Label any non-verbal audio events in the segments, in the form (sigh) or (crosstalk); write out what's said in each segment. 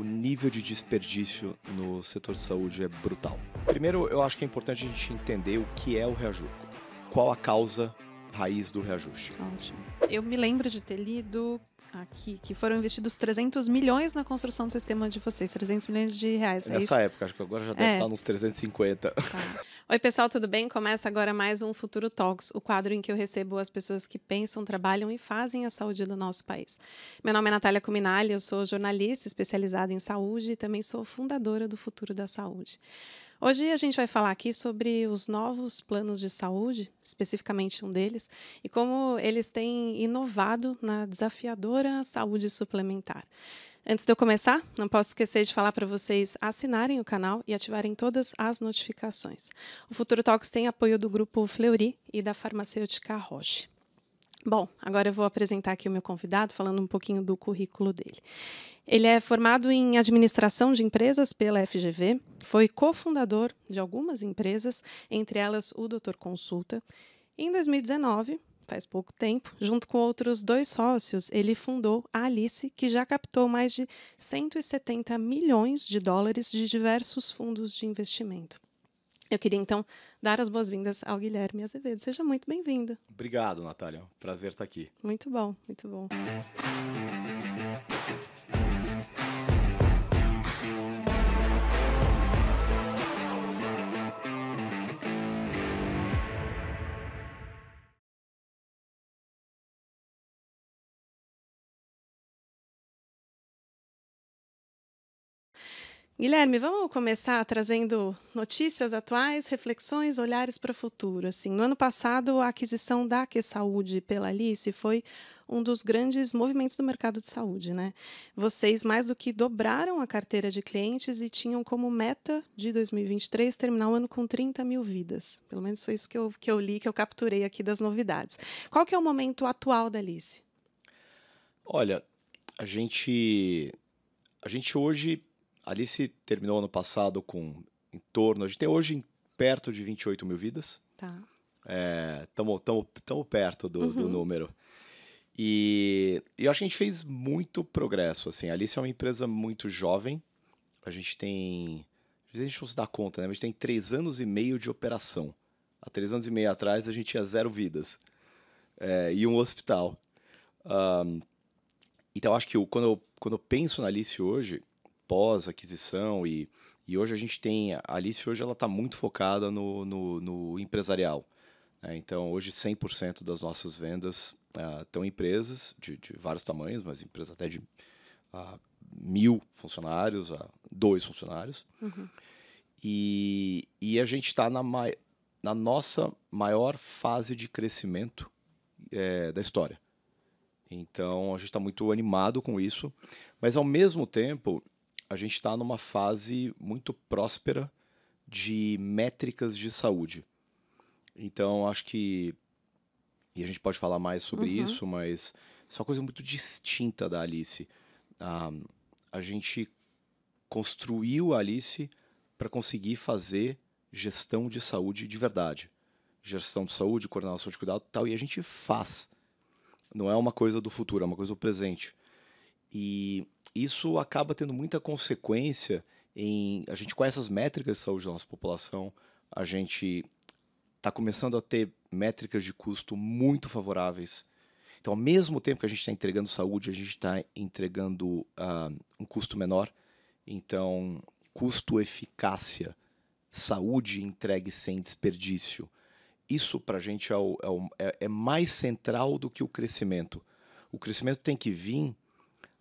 o nível de desperdício no setor de saúde é brutal. Primeiro, eu acho que é importante a gente entender o que é o reajuste, Qual a causa raiz do reajuste? Ótimo. Eu me lembro de ter lido aqui, que foram investidos 300 milhões na construção do sistema de vocês, 300 milhões de reais. É Nessa isso? época, acho que agora já deve é. estar nos 350. Tá. (laughs) Oi, pessoal, tudo bem? Começa agora mais um Futuro Talks, o quadro em que eu recebo as pessoas que pensam, trabalham e fazem a saúde do nosso país. Meu nome é Natália Cominali, eu sou jornalista especializada em saúde e também sou fundadora do Futuro da Saúde. Hoje a gente vai falar aqui sobre os novos planos de saúde, especificamente um deles, e como eles têm inovado na desafiadora saúde suplementar. Antes de eu começar, não posso esquecer de falar para vocês assinarem o canal e ativarem todas as notificações. O Futuro Talks tem apoio do grupo Fleury e da farmacêutica Roche. Bom, agora eu vou apresentar aqui o meu convidado, falando um pouquinho do currículo dele. Ele é formado em administração de empresas pela FGV, foi cofundador de algumas empresas, entre elas o Doutor Consulta. Em 2019, faz pouco tempo, junto com outros dois sócios, ele fundou a Alice, que já captou mais de 170 milhões de dólares de diversos fundos de investimento. Eu queria, então, dar as boas-vindas ao Guilherme Azevedo. Seja muito bem-vindo. Obrigado, Natália. Prazer estar aqui. Muito bom, muito bom. Guilherme, vamos começar trazendo notícias atuais, reflexões, olhares para o futuro. Assim, no ano passado, a aquisição da Que Saúde pela Alice foi um dos grandes movimentos do mercado de saúde, né? Vocês mais do que dobraram a carteira de clientes e tinham como meta de 2023 terminar o ano com 30 mil vidas. Pelo menos foi isso que eu, que eu li, que eu capturei aqui das novidades. Qual que é o momento atual da Alice? Olha, a gente, a gente hoje Alice terminou ano passado com em torno, a gente tem hoje perto de 28 mil vidas. Tá. É, tamo, tamo, perto do, uhum. do número. E, e eu acho que a gente fez muito progresso, assim. A Alice é uma empresa muito jovem. A gente tem... Às vezes a gente não se dá conta, né? A gente tem três anos e meio de operação. Há três anos e meio atrás, a gente tinha zero vidas. É, e um hospital. Um, então, acho que eu, quando, eu, quando eu penso na Alice hoje, pós-aquisição e, e hoje a gente tem... A Alice hoje ela está muito focada no, no, no empresarial. Né? Então, hoje 100% das nossas vendas são ah, estão empresas de, de, vários tamanhos, mas empresas até de uh, mil funcionários, a ah, dois funcionários. Uhum. E, e a gente está na, na nossa maior fase de crescimento é, da história. Então, a gente está muito animado com isso, mas ao mesmo tempo, a gente está numa fase muito próspera de métricas de saúde. Então, acho que. E a gente pode falar mais sobre uhum. isso, mas isso é uma coisa muito distinta da Alice. Ah, a gente construiu a Alice para conseguir fazer gestão de saúde de verdade. Gestão de saúde, coordenação de cuidado tal, e a gente faz. Não é uma coisa do futuro, é uma coisa do presente. E isso acaba tendo muita consequência em a gente com essas métricas de saúde da nossa população, a gente está começando a ter métricas de custo muito favoráveis. Então, ao mesmo tempo que a gente está entregando saúde, a gente está entregando uh, um custo menor. Então, custo-eficácia, saúde entregue sem desperdício. Isso para a gente é, o, é, o, é, é mais central do que o crescimento. O crescimento tem que vir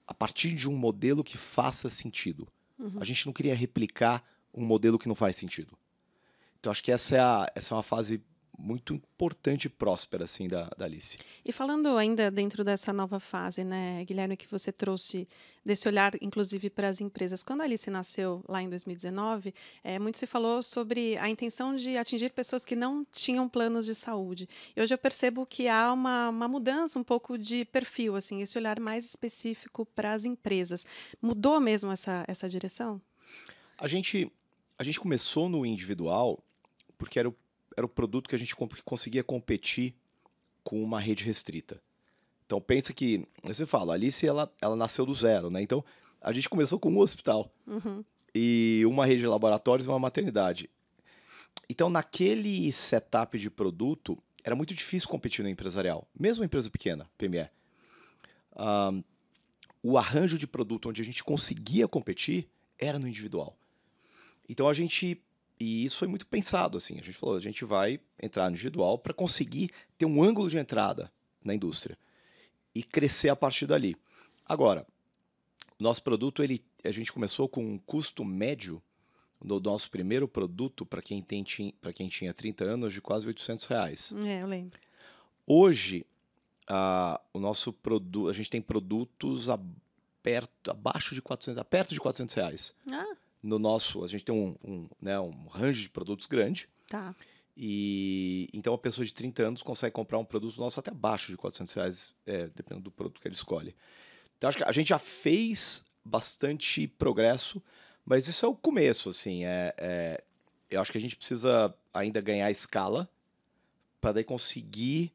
a partir de um modelo que faça sentido. Uhum. A gente não queria replicar um modelo que não faz sentido. Então acho que essa é, a, essa é uma fase muito importante e próspera assim da, da Alice. E falando ainda dentro dessa nova fase, né, Guilherme, que você trouxe desse olhar, inclusive para as empresas. Quando a Alice nasceu lá em 2019, é, eh, muito se falou sobre a intenção de atingir pessoas que não tinham planos de saúde. E hoje eu percebo que há uma, uma mudança um pouco de perfil, assim, esse olhar mais específico para as empresas. Mudou mesmo essa, essa direção? A gente a gente começou no individual porque era o era o produto que a gente conseguia competir com uma rede restrita. Então pensa que, você fala, a Alice ela, ela nasceu do zero, né? Então a gente começou com um hospital uhum. e uma rede de laboratórios e uma maternidade. Então naquele setup de produto era muito difícil competir no empresarial, mesmo empresa pequena, PME. Um, o arranjo de produto onde a gente conseguia competir era no individual. Então a gente e isso foi muito pensado, assim. A gente falou, a gente vai entrar no individual para conseguir ter um ângulo de entrada na indústria e crescer a partir dali. Agora, nosso produto, ele, a gente começou com um custo médio do nosso primeiro produto, para quem, quem tinha 30 anos, de quase 800 reais. É, eu lembro. Hoje, a, o nosso produto, a gente tem produtos a, perto, abaixo de 400, perto de 400 reais. Ah no nosso, a gente tem um, um, né, um range de produtos grande. Tá. E então a pessoa de 30 anos consegue comprar um produto nosso até abaixo de 400 reais, é, dependendo do produto que ele escolhe. Então acho que a gente já fez bastante progresso, mas isso é o começo, assim. É, é eu acho que a gente precisa ainda ganhar escala para daí conseguir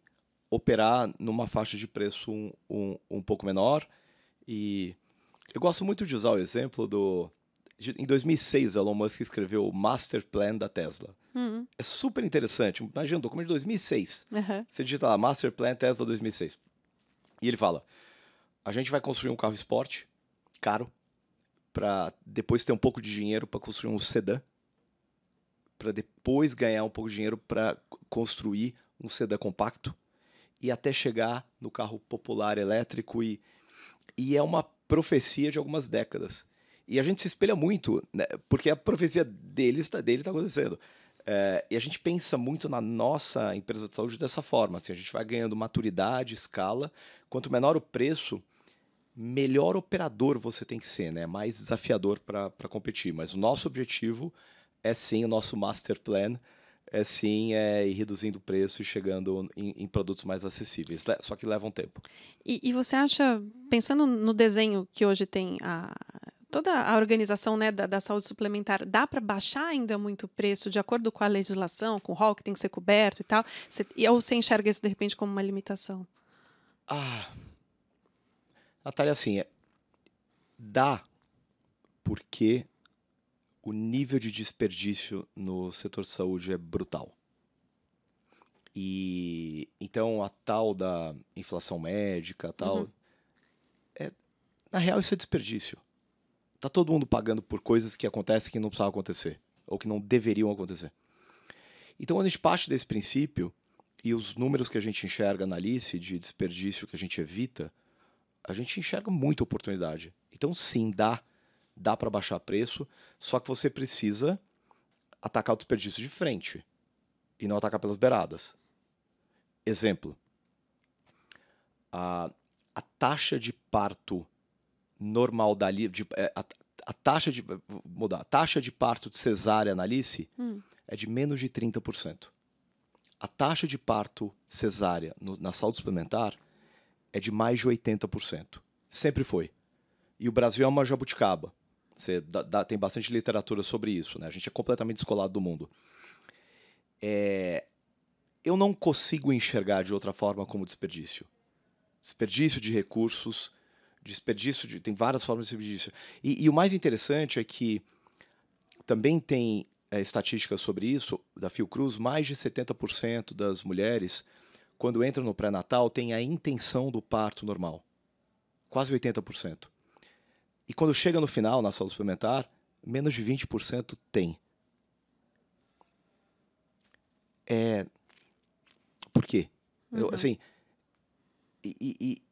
operar numa faixa de preço um, um, um pouco menor. E eu gosto muito de usar o exemplo do em 2006, o Elon Musk escreveu o Master Plan da Tesla. Hum. É super interessante. Imagina um documento de 2006. Uhum. Você digita lá, Master Plan Tesla 2006. E ele fala, a gente vai construir um carro esporte, caro, para depois ter um pouco de dinheiro para construir um sedã, para depois ganhar um pouco de dinheiro para construir um sedã compacto e até chegar no carro popular elétrico e e é uma profecia de algumas décadas. E a gente se espelha muito, né? porque a profecia dele está dele tá acontecendo. É, e a gente pensa muito na nossa empresa de saúde dessa forma. Assim, a gente vai ganhando maturidade, escala. Quanto menor o preço, melhor operador você tem que ser, né? mais desafiador para competir. Mas o nosso objetivo é sim o nosso master plan é sim é, ir reduzindo o preço e chegando em, em, produtos mais acessíveis, só que leva um tempo. E, e, você acha, pensando no desenho que hoje tem a, toda a organização né, da, da saúde suplementar, dá para baixar ainda muito o preço de acordo com a legislação, com o rol que tem que ser coberto e tal? E ou você enxerga isso de repente como uma limitação? Ah, Natália, assim, é, dá porque o nível de desperdício no setor de saúde é brutal. E então a tal da inflação médica, tal. Uhum. É, na real, isso é desperdício. Tá todo mundo pagando por coisas que acontecem que não precisavam acontecer, ou que não deveriam acontecer. Então, quando a gente parte desse princípio, e os números que a gente enxerga na Alice de desperdício que a gente evita, a gente enxerga muita oportunidade. Então, sim, dá. Dá para baixar preço, só que você precisa atacar o desperdício de frente e não atacar pelas beiradas. Exemplo: a, a taxa de parto normal da li, de, é, a, a, taxa de mudar, a taxa de parto de cesárea na Alice hum. é de menos de 30%. A taxa de parto cesárea no, na saúde suplementar é de mais de 80%. Sempre foi. E o Brasil é uma jabuticaba. Você dá, dá, tem bastante literatura sobre isso, né? A gente é completamente descolado do mundo. É, eu não consigo enxergar de outra forma como desperdício. Desperdício de recursos, Desperdício de, tem várias formas de desperdício. E, e o mais interessante é que também tem é, estatísticas sobre isso da Fiocruz, mais de 70% das mulheres quando entram no pré-natal têm a intenção do parto normal. Quase 80%. E quando chega no final, na sala suplementar, menos de 20% tem. É... Por quê? Uhum. Eu, assim, e, e,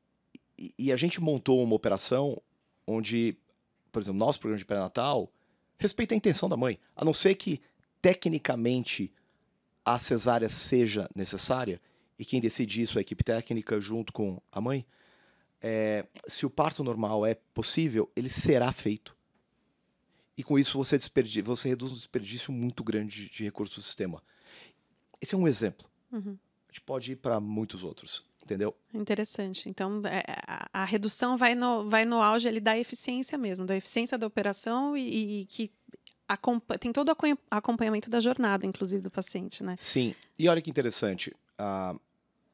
e, a gente montou uma operação onde, por exemplo, nosso programa de pré-natal respeita a intenção da mãe. A não ser que, tecnicamente, a cesárea seja necessária, e quem decide isso é a equipe técnica junto com a mãe, é, se o parto normal é possível, ele será feito. E com isso você, você reduz um desperdício muito grande de, de recursos do sistema. Esse é um exemplo. Uhum. A gente pode ir para muitos outros entendeu? Interessante. Então, é, é, a, a, redução vai no, vai no auge ali da eficiência mesmo, da eficiência da operação e, e que tem todo o acompanhamento da jornada, inclusive, do paciente, né? Sim. E olha que interessante, uh,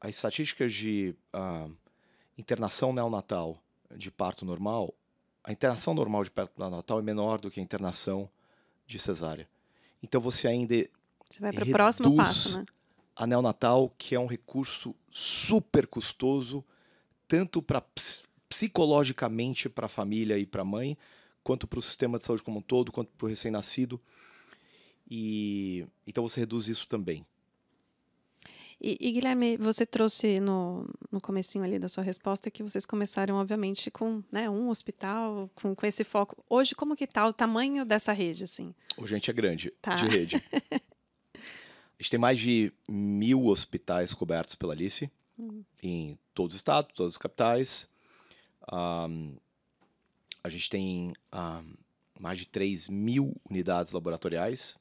as estatísticas de uh, internação neonatal de parto normal, a internação normal de parto neonatal é menor do que a internação de cesárea. Então, você ainda... Você vai para o próximo passo, né? anel natal, que é um recurso super custoso, tanto para psicologicamente para a família e para a mãe, quanto para o sistema de saúde como um todo, quanto para o recém-nascido. E então você reduz isso também. E, e, Guilherme, você trouxe no, no comecinho ali da sua resposta que vocês começaram, obviamente, com né, um hospital, com, com esse foco. Hoje, como que está o tamanho dessa rede, assim? Hoje a gente é grande tá. de rede. (laughs) A gente tem mais de mil hospitais cobertos pela Alice, uhum. em todos os estados, todas as capitais. Um, a gente tem um, mais de 3 mil unidades laboratoriais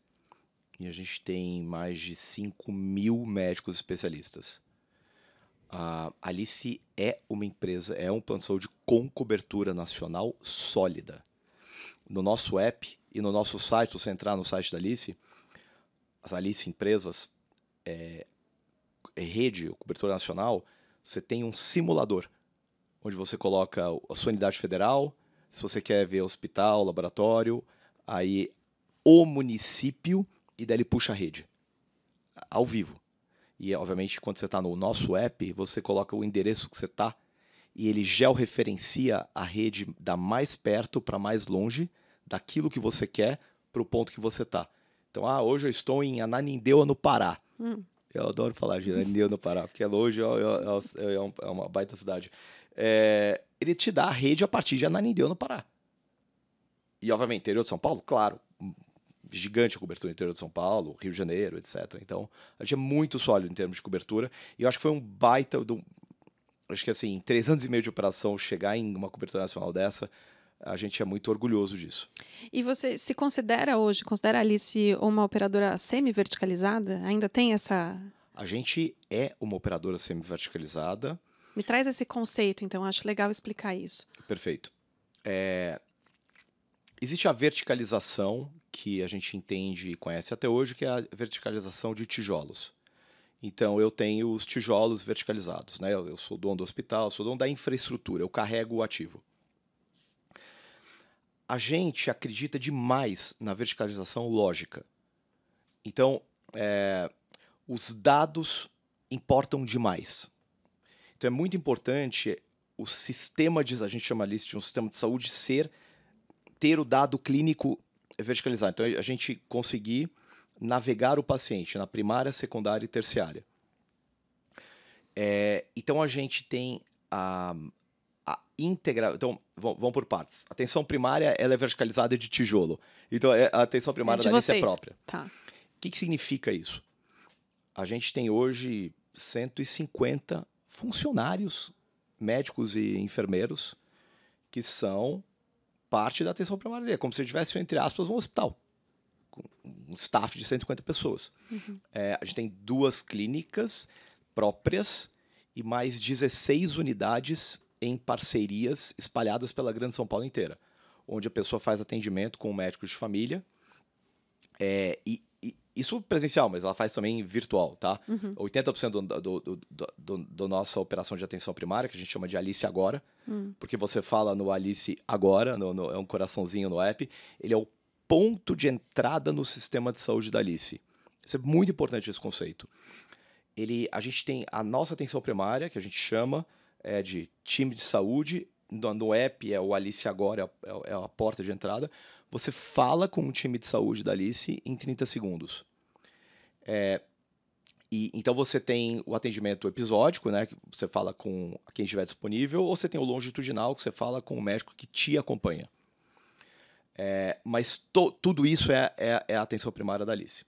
e a gente tem mais de 5 mil médicos especialistas. A Alice é uma empresa, é um plano de saúde com cobertura nacional sólida. No nosso app e no nosso site, se você entrar no site da Alice, as Alice Empresas, é, é rede, cobertura nacional, você tem um simulador, onde você coloca a sua unidade federal, se você quer ver hospital, laboratório, aí o município, e daí ele puxa a rede, ao vivo. E, obviamente, quando você está no nosso app, você coloca o endereço que você está e ele georreferencia a rede da mais perto para mais longe daquilo que você quer para o ponto que você está. Então, ah, hoje eu estou em Ananindeua, no Pará. Hum. Eu adoro falar de Ananindeua, no Pará, porque é longe, é, é, é, é, uma baita cidade. É, ele te dá a rede a partir de Ananindeua, no Pará. E, obviamente, interior de São Paulo, claro, gigante a cobertura interior de São Paulo, Rio de Janeiro, etc. Então, a gente é muito sólido em termos de cobertura. E eu acho que foi um baita... Do, acho que, assim, três anos e meio de operação, chegar em uma cobertura nacional dessa a gente é muito orgulhoso disso. E você se considera hoje, considera a Alice uma operadora semi-verticalizada? Ainda tem essa. A gente é uma operadora semi-verticalizada. Me traz esse conceito, então, acho legal explicar isso. Perfeito. É... Existe a verticalização, que a gente entende e conhece até hoje, que é a verticalização de tijolos. Então, eu tenho os tijolos verticalizados, né? Eu sou dono do hospital, sou dono da infraestrutura, eu carrego o ativo a gente acredita demais na verticalização lógica. Então, é, os dados importam demais. Então, é muito importante o sistema de, a gente chama isso de um sistema de saúde ser ter o dado clínico verticalizado. Então, a gente conseguir navegar o paciente na primária, secundária e terciária. É, então, a gente tem a, íntegra. Então, vão por partes. A atenção primária ela é verticalizada de tijolo. Então, é, a atenção primária é da é vocês. é própria. Tá. O que, que significa isso? A gente tem hoje 150 funcionários, médicos e enfermeiros, que são parte da atenção primária. É como se tivesse, entre aspas, um hospital. Com um staff de 150 pessoas. Uhum. É, a gente tem duas clínicas próprias e mais 16 unidades em parcerias espalhadas pela Grande São Paulo inteira, onde a pessoa faz atendimento com um médico de família. É, e, e, isso presencial, mas ela faz também virtual, tá? Uhum. 80% do do, do, do, do, nossa operação de atenção primária, que a gente chama de Alice Agora, uhum. porque você fala no Alice Agora, no, no, é um coraçãozinho no app, ele é o ponto de entrada no sistema de saúde da Alice. Isso é muito importante esse conceito. Ele, a gente tem a nossa atenção primária, que a gente chama, é de time de saúde, no, no app é o Alice Agora, é, é a porta de entrada. Você fala com o time de saúde da Alice em 30 segundos. É, e, então você tem o atendimento episódico, né, que você fala com quem estiver disponível, ou você tem o longitudinal, que você fala com o médico que te acompanha. É, mas to, tudo isso é, é, é, a atenção primária da Alice.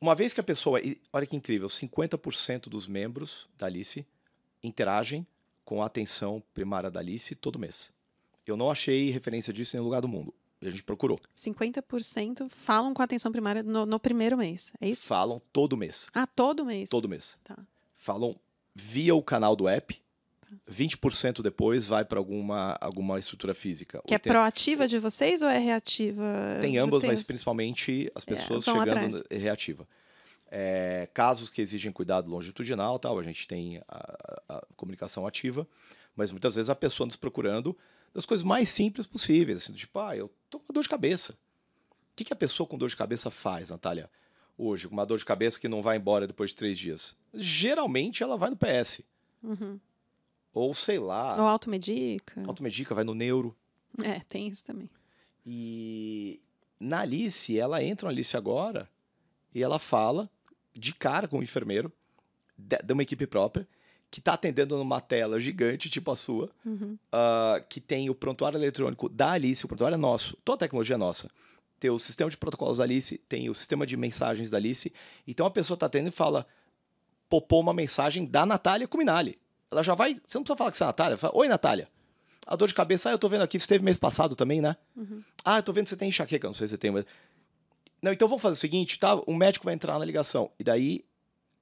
Uma vez que a pessoa. Olha que incrível, 50% dos membros da Alice interagem com a atenção primária da Alice todo mês. Eu não achei referência disso em lugar do mundo. A gente procurou. 50% falam com a atenção primária no, no, primeiro mês, é isso? Falam todo mês. Ah, todo mês? Todo mês. Tá. Falam via o canal do app. Tá. 20% depois vai para alguma, alguma estrutura física. Que é tem... proativa de vocês ou é reativa? Tem ambas, mas principalmente as é, pessoas é, chegando atrás. reativa é, casos que exigem cuidado longitudinal, tal, a gente tem a, a, comunicação ativa, mas muitas vezes a pessoa nos procurando das coisas mais simples possíveis, assim, tipo, ah, eu tô com uma dor de cabeça. O que, que a pessoa com dor de cabeça faz, Natália, hoje, com uma dor de cabeça que não vai embora depois de três dias? Geralmente ela vai no PS. Uhum. Ou sei lá. Ou automedica. Automedica, vai no neuro. É, tem isso também. E na Alice, ela entra na Alice agora e ela fala de cara com um enfermeiro de, de uma equipe própria que está atendendo numa tela gigante, tipo a sua, uhum. uh, que tem o prontuário eletrônico da Alice, o prontuário é nosso, toda a tecnologia é nossa. Tem o sistema de protocolos da Alice, tem o sistema de mensagens da Alice. Então a pessoa está atendendo e fala, popou uma mensagem da Natália Cuminali. Ela já vai, você não precisa falar que você é a Natália, fala, oi Natália. A dor de cabeça, ah, eu tô vendo aqui, você teve mês passado também, né? Uhum. Ah, eu tô vendo que você tem enxaqueca, não sei se você tem, mas não, então vamos fazer o seguinte, tá? O médico vai entrar na ligação. E daí,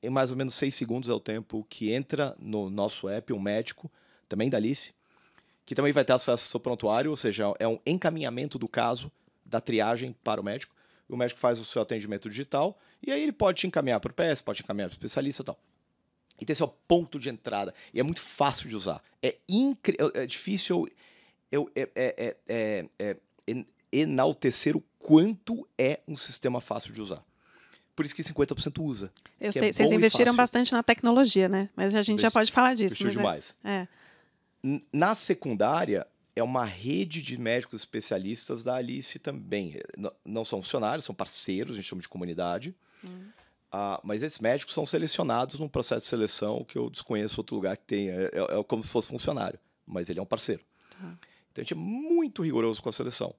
em mais ou menos seis segundos é o tempo que entra no nosso app um médico, também da Alice, que também vai ter acesso ao seu prontuário, ou seja, é um encaminhamento do caso, da triagem para o médico. O médico faz o seu atendimento digital e aí ele pode te encaminhar para o PS, pode te encaminhar para o especialista e tal. E esse é o ponto de entrada. E é muito fácil de usar. É, incri... é difícil... Eu, é, é, é, é, enaltecer o quanto é um sistema fácil de usar. Por isso que 50% usa. Eu é sei, é vocês investiram bastante na tecnologia, né? Mas a gente já pode falar disso. Investiu é- demais. É, é. Na secundária, é uma rede de médicos especialistas da Alice também. Não, são funcionários, são parceiros, a gente chama de comunidade. Hum. Ah, mas esses médicos são selecionados num processo de seleção que eu desconheço outro lugar que tem. É, é, é como se fosse funcionário, mas ele é um parceiro. Tá. Então a gente é muito rigoroso com a seleção.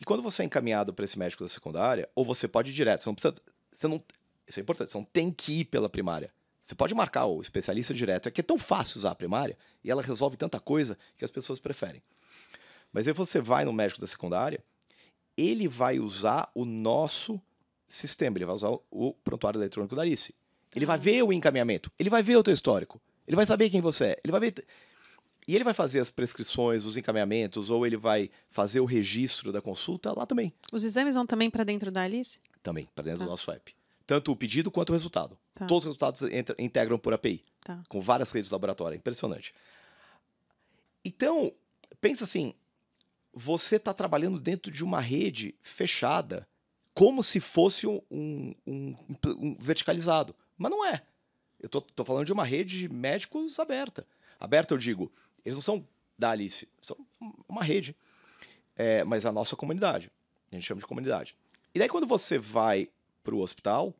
E quando você é encaminhado para esse médico da secundária, ou você pode ir direto, você não precisa. Você não, isso é importante, você não tem que ir pela primária. Você pode marcar o especialista direto. É que é tão fácil usar a primária e ela resolve tanta coisa que as pessoas preferem. Mas aí você vai no médico da secundária, ele vai usar o nosso sistema, ele vai usar o prontuário eletrônico da Alice. Ele vai ah. ver o encaminhamento, ele vai ver o teu histórico, ele vai saber quem você é, ele vai ver e ele vai fazer as prescrições, os encaminhamentos, ou ele vai fazer o registro da consulta lá também. Os exames vão também para dentro da Alice? Também, para dentro tá. do nosso app. Tanto o pedido quanto o resultado. Tá. Todos os resultados integram por API, tá. com várias redes de laboratório. Impressionante. Então, pensa assim: você está trabalhando dentro de uma rede fechada, como se fosse um, um, um, um verticalizado. Mas não é. Eu estou falando de uma rede de médicos aberta. Aberta, eu digo, eles não são da Alice, são uma rede. É, mas é a nossa comunidade. A gente chama de comunidade. E daí, quando você vai para o hospital,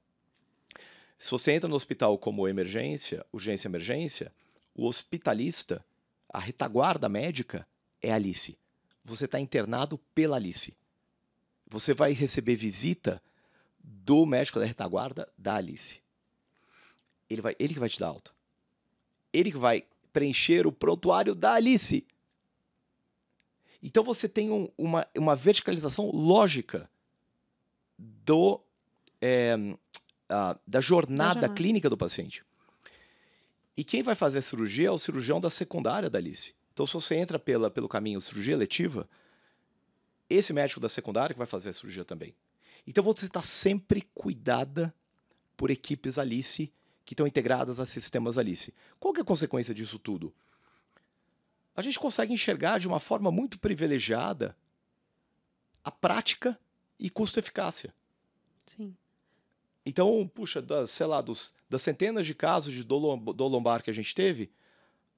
se você entra no hospital como emergência, urgência emergência, o hospitalista, a retaguarda médica, é Alice. Você está internado pela Alice. Você vai receber visita do médico da retaguarda da Alice. Ele, vai, ele que vai te dar alta. Ele que vai preencher o prontuário da Alice. Então você tem um, uma, uma verticalização lógica do, é, a, da, jornada clínica do paciente. E quem vai fazer a cirurgia é o cirurgião da secundária da Alice. Então, se você entra pela, pelo caminho cirurgia letiva, esse médico da secundária que vai fazer a cirurgia também. Então, você está sempre cuidada por equipes Alice que estão integradas a sistemas Alice. Qual é a consequência disso tudo? A gente consegue enxergar de uma forma muito privilegiada a prática e custo-eficácia. Sim. Então, puxa, das, sei lá, dos, das centenas de casos de dolombar lombar que a gente teve,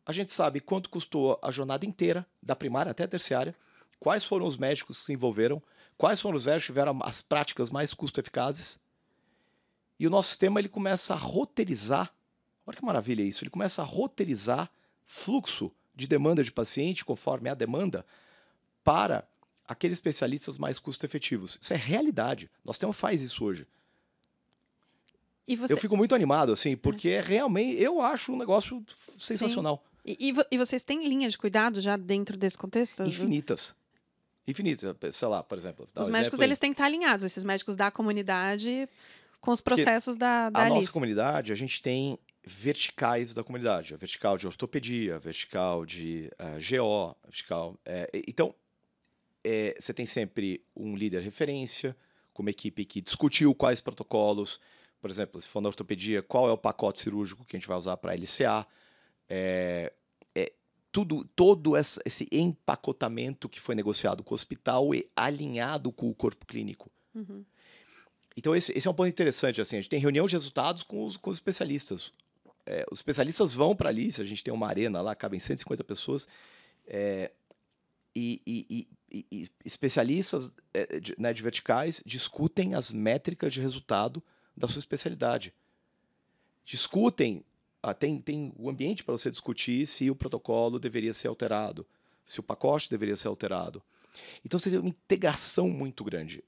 a gente sabe quanto custou a jornada inteira, da primária até a terciária, quais foram os médicos que se envolveram, quais foram os médicos que tiveram as práticas mais custo-eficazes, e o nosso sistema ele começa a roteirizar. Olha que maravilha isso! Ele começa a roteirizar fluxo de demanda de paciente conforme a demanda para aqueles especialistas mais custo-efetivos. Isso é realidade. nós temos faz isso hoje. Você... Eu fico muito animado, assim, porque é. É realmente eu acho um negócio sensacional. E, e, e, vocês têm linhas de cuidado já dentro desse contexto? Infinitas. Infinitas, sei lá, por exemplo. Os um médicos, eles têm que estar alinhados, esses médicos da comunidade com os processos da, da a Alice. nossa comunidade, a gente tem verticais da comunidade, a vertical de ortopedia, a vertical de uh, eh, GO, vertical. É, então, é, você tem sempre um líder referência, com uma equipe que discutiu quais protocolos, por exemplo, se for na ortopedia, qual é o pacote cirúrgico que a gente vai usar para LCA, é, é, tudo, todo esse empacotamento que foi negociado com o hospital e alinhado com o corpo clínico. Uhum. Então, esse, esse é um ponto interessante. Assim, a gente tem reunião de resultados com os, com os especialistas. É, os especialistas vão para ali, se a gente tem uma arena lá, cabem 150 pessoas, é, e, e, e, e, especialistas é, de, né, de verticais discutem as métricas de resultado da sua especialidade. Discutem, ah, tem, tem o ambiente para você discutir se o protocolo deveria ser alterado, se o pacote deveria ser alterado. Então você tem uma integração muito grande.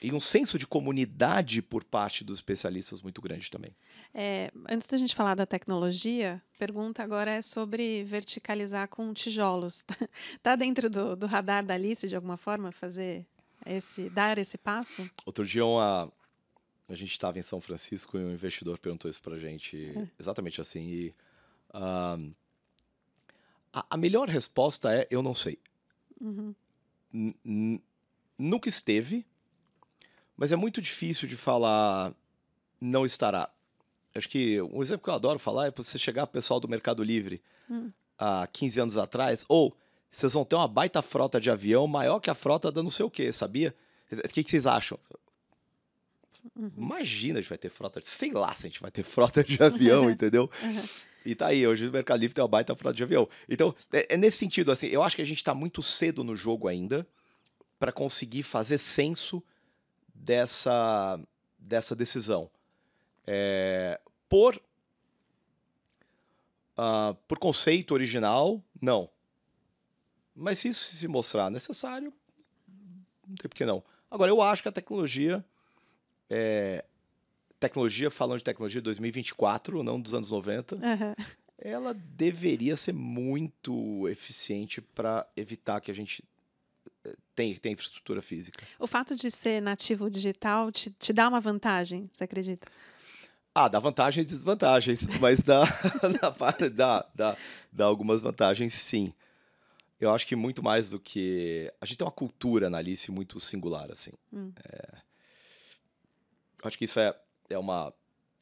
E um senso de comunidade por parte dos especialistas muito grande também. É, antes da gente falar da tecnologia, pergunta agora é sobre verticalizar com tijolos. Está (laughs) dentro do, do radar da Alice, de alguma forma, fazer esse, dar esse passo? Outro dia, uma, a gente estava em São Francisco e um investidor perguntou isso para a gente é. exatamente assim. E uh, a, a, melhor resposta é: eu não sei. Uhum. Nunca esteve mas é muito difícil de falar não estará. Acho que um exemplo que eu adoro falar é você chegar pro pessoal do Mercado Livre hum. há 15 anos atrás, ou vocês vão ter uma baita frota de avião maior que a frota da não sei o quê, sabia? O que, vocês acham? Uhum. Imagina, a gente vai ter frota, de, sei lá se a gente vai ter frota de avião, (laughs) entendeu? Uhum. E tá aí, hoje o Mercado Livre tem uma baita frota de avião. Então, é, é nesse sentido, assim, eu acho que a gente tá muito cedo no jogo ainda para conseguir fazer senso dessa, dessa decisão. É, por, uh, por conceito original, não. Mas se isso se mostrar necessário, não tem por que não. Agora, eu acho que a tecnologia. É, tecnologia, falando de tecnologia 2024, não dos anos 90, uhum. ela deveria ser muito eficiente para evitar que a gente tem, tem infraestrutura física. O fato de ser nativo digital te, te dá uma vantagem, você acredita? Ah, dá vantagens e desvantagens, (laughs) mas (laughs) dá, dá, dá, dá, algumas vantagens, sim. Eu acho que muito mais do que. A gente tem uma cultura na Alice muito singular, assim. Hum. É... Acho que isso é, é uma.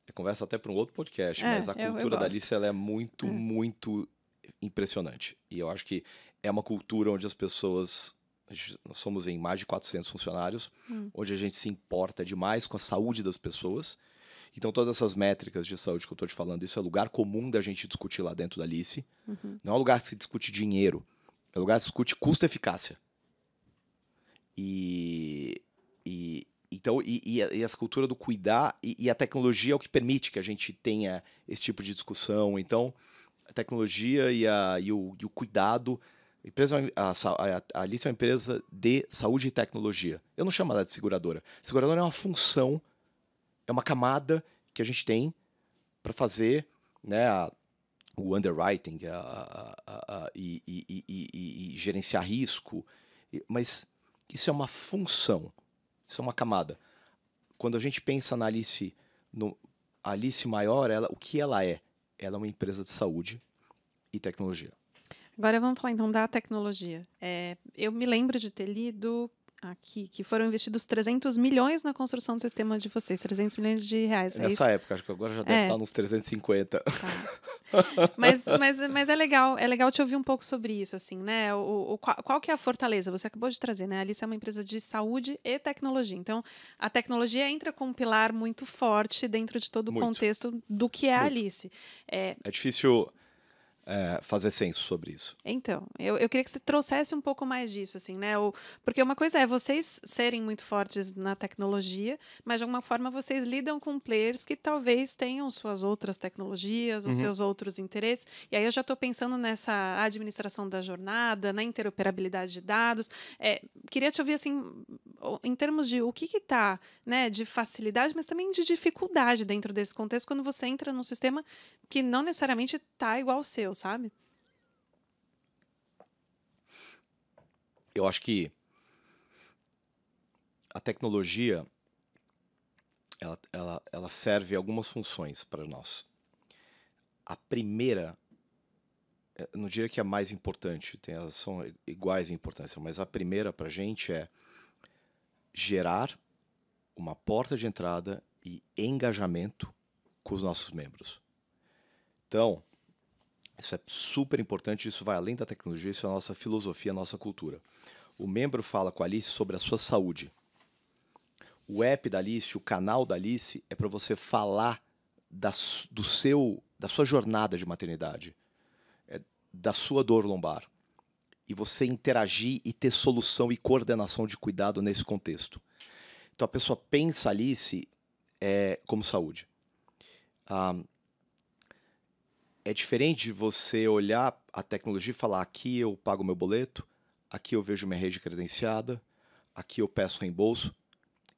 É conversa até para um outro podcast, é, mas a cultura eu, eu da Alice ela é muito, hum. muito impressionante. E eu acho que é uma cultura onde as pessoas nós somos em mais de 400 funcionários, hum. onde a gente se importa demais com a saúde das pessoas. Então, todas essas métricas de saúde que eu estou te falando, isso é lugar comum da gente discutir lá dentro da Alice. Uhum. Não é um lugar que se discute dinheiro, é um lugar que se discute custo-eficácia. E, e, então, e, e, e essa cultura do cuidar, e, e a tecnologia é o que permite que a gente tenha esse tipo de discussão. Então, a tecnologia e, a, e, o, e o cuidado Empresa, é a, a, a Alice é uma empresa de saúde e tecnologia. Eu não chamo ela de seguradora. Seguradora é uma função, é uma camada que a gente tem para fazer né, a, o underwriting e, e, e, e, gerenciar risco. Mas isso é uma função, isso é uma camada. Quando a gente pensa na Alice, no, a Alice maior, ela, o que ela é? Ela é uma empresa de saúde e tecnologia. Agora vamos falar então da tecnologia. É, eu me lembro de ter lido aqui que foram investidos 300 milhões na construção do sistema de vocês, 300 milhões de reais. É Nessa isso? época, acho que agora já deve é. estar nos 350. Tá. mas, mas, mas é legal, é legal te ouvir um pouco sobre isso, assim, né? O, o qual, qual, que é a fortaleza? Você acabou de trazer, né? A Alice é uma empresa de saúde e tecnologia. Então, a tecnologia entra com um pilar muito forte dentro de todo o contexto do que é muito. a Alice. É, é difícil é, fazer senso sobre isso. Então, eu, eu queria que você trouxesse um pouco mais disso, assim, né? O, porque uma coisa é vocês serem muito fortes na tecnologia, mas de alguma forma vocês lidam com players que talvez tenham suas outras tecnologias, os uhum. seus outros interesses. E aí eu já estou pensando nessa administração da jornada, na interoperabilidade de dados. É, queria te ouvir, assim, em termos de o que está né, de facilidade, mas também de dificuldade dentro desse contexto, quando você entra num sistema que não necessariamente está igual ao seu, sabe? Eu acho que a tecnologia ela, ela, ela serve algumas funções para nós. A primeira, é, não diria que é a mais importante, tem, elas são iguais em importância, mas a primeira para a gente é gerar uma porta de entrada e engajamento com os nossos membros. Então, isso é super importante, isso vai além da tecnologia, isso é a nossa filosofia, a nossa cultura. O membro fala com a Alice sobre a sua saúde. O app da Alice, o canal da Alice, é para você falar da, do seu, da sua jornada de maternidade, é, da sua dor lombar. E você interagir e ter solução e coordenação de cuidado nesse contexto. Então a pessoa pensa Alice é, como saúde. Ah, é diferente de você olhar a tecnologia e falar: aqui eu pago meu boleto, aqui eu vejo minha rede credenciada, aqui eu peço reembolso.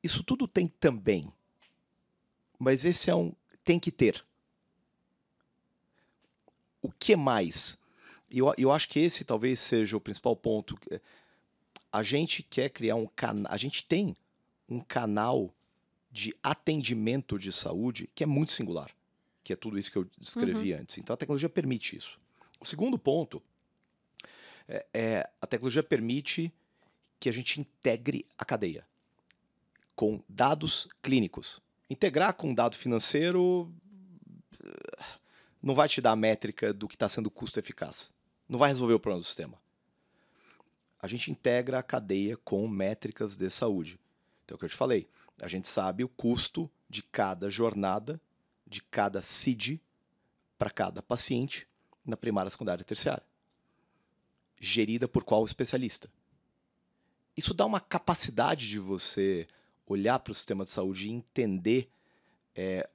Isso tudo tem também. Mas esse é um tem que ter. O que mais? Eu, eu acho que esse talvez seja o principal ponto. É, a gente quer criar um canal. A gente tem um canal de atendimento de saúde que é muito singular que é tudo isso que eu descrevi uhum. antes. Então a tecnologia permite isso. O segundo ponto é, é a tecnologia permite que a gente integre a cadeia com dados clínicos. Integrar com dado financeiro eh, não vai te dar a métrica do que está sendo custo-eficaz. Não vai resolver o problema do sistema. A gente integra a cadeia com métricas de saúde. Então, é o que eu te falei. A gente sabe o custo de cada jornada de cada CID para cada paciente na primária, secundária e terciária, gerida por qual especialista. Isso dá uma capacidade de você olhar para o sistema de saúde e entender é,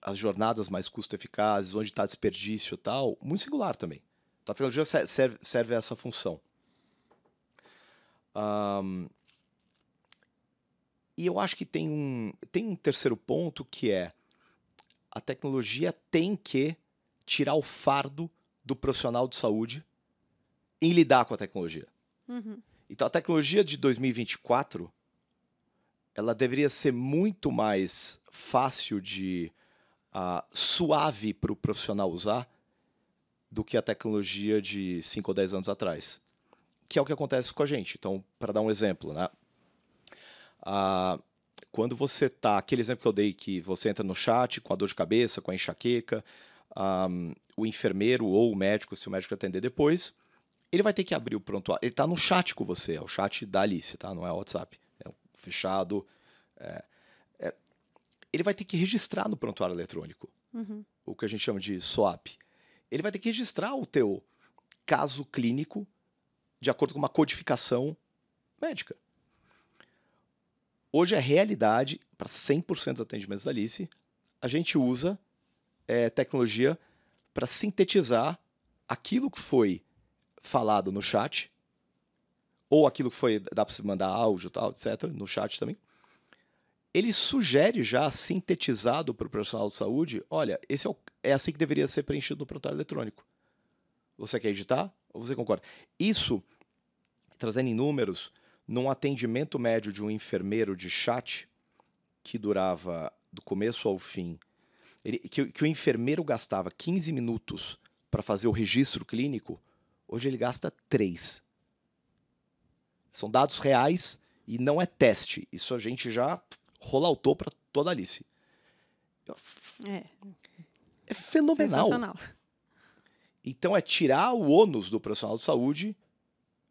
as jornadas mais custo-eficazes, onde está desperdício e tal, muito singular também. Então, a tecnologia serve, serve a essa função. Um, e eu acho que tem um, tem um terceiro ponto que é a tecnologia tem que tirar o fardo do profissional de saúde em lidar com a tecnologia. Uhum. Então, a tecnologia de 2024 ela deveria ser muito mais fácil de uh, suave para o profissional usar do que a tecnologia de 5 ou 10 anos atrás, que é o que acontece com a gente. Então, para dar um exemplo, né? Uh, quando você tá, aquele exemplo que eu dei, que você entra no chat com a dor de cabeça, com a enxaqueca, um, o enfermeiro ou o médico, se o médico atender depois, ele vai ter que abrir o prontuário. Ele está no chat com você, é o chat da Alice, tá? Não é o WhatsApp, é fechado. É, é, ele vai ter que registrar no prontuário eletrônico, uhum. o que a gente chama de SWAP. Ele vai ter que registrar o teu caso clínico de acordo com uma codificação médica. Hoje é realidade para 100% dos atendimentos da Alice. A gente usa é, tecnologia para sintetizar aquilo que foi falado no chat ou aquilo que foi dá para você mandar áudio, tal, etc. No chat também. Ele sugere já sintetizado para o profissional de saúde, olha, esse é, o, é assim que deveria ser preenchido no prontuário eletrônico. Você quer editar? Ou você concorda? Isso, trazendo em números, num atendimento médio de um enfermeiro de chat, que durava do começo ao fim, ele, que, que o enfermeiro gastava 15 minutos para fazer o registro clínico, hoje ele gasta 3. São dados reais e não é teste. Isso a gente já rolautou para toda a Alice. É. É fenomenal. Então é tirar o ônus do profissional de saúde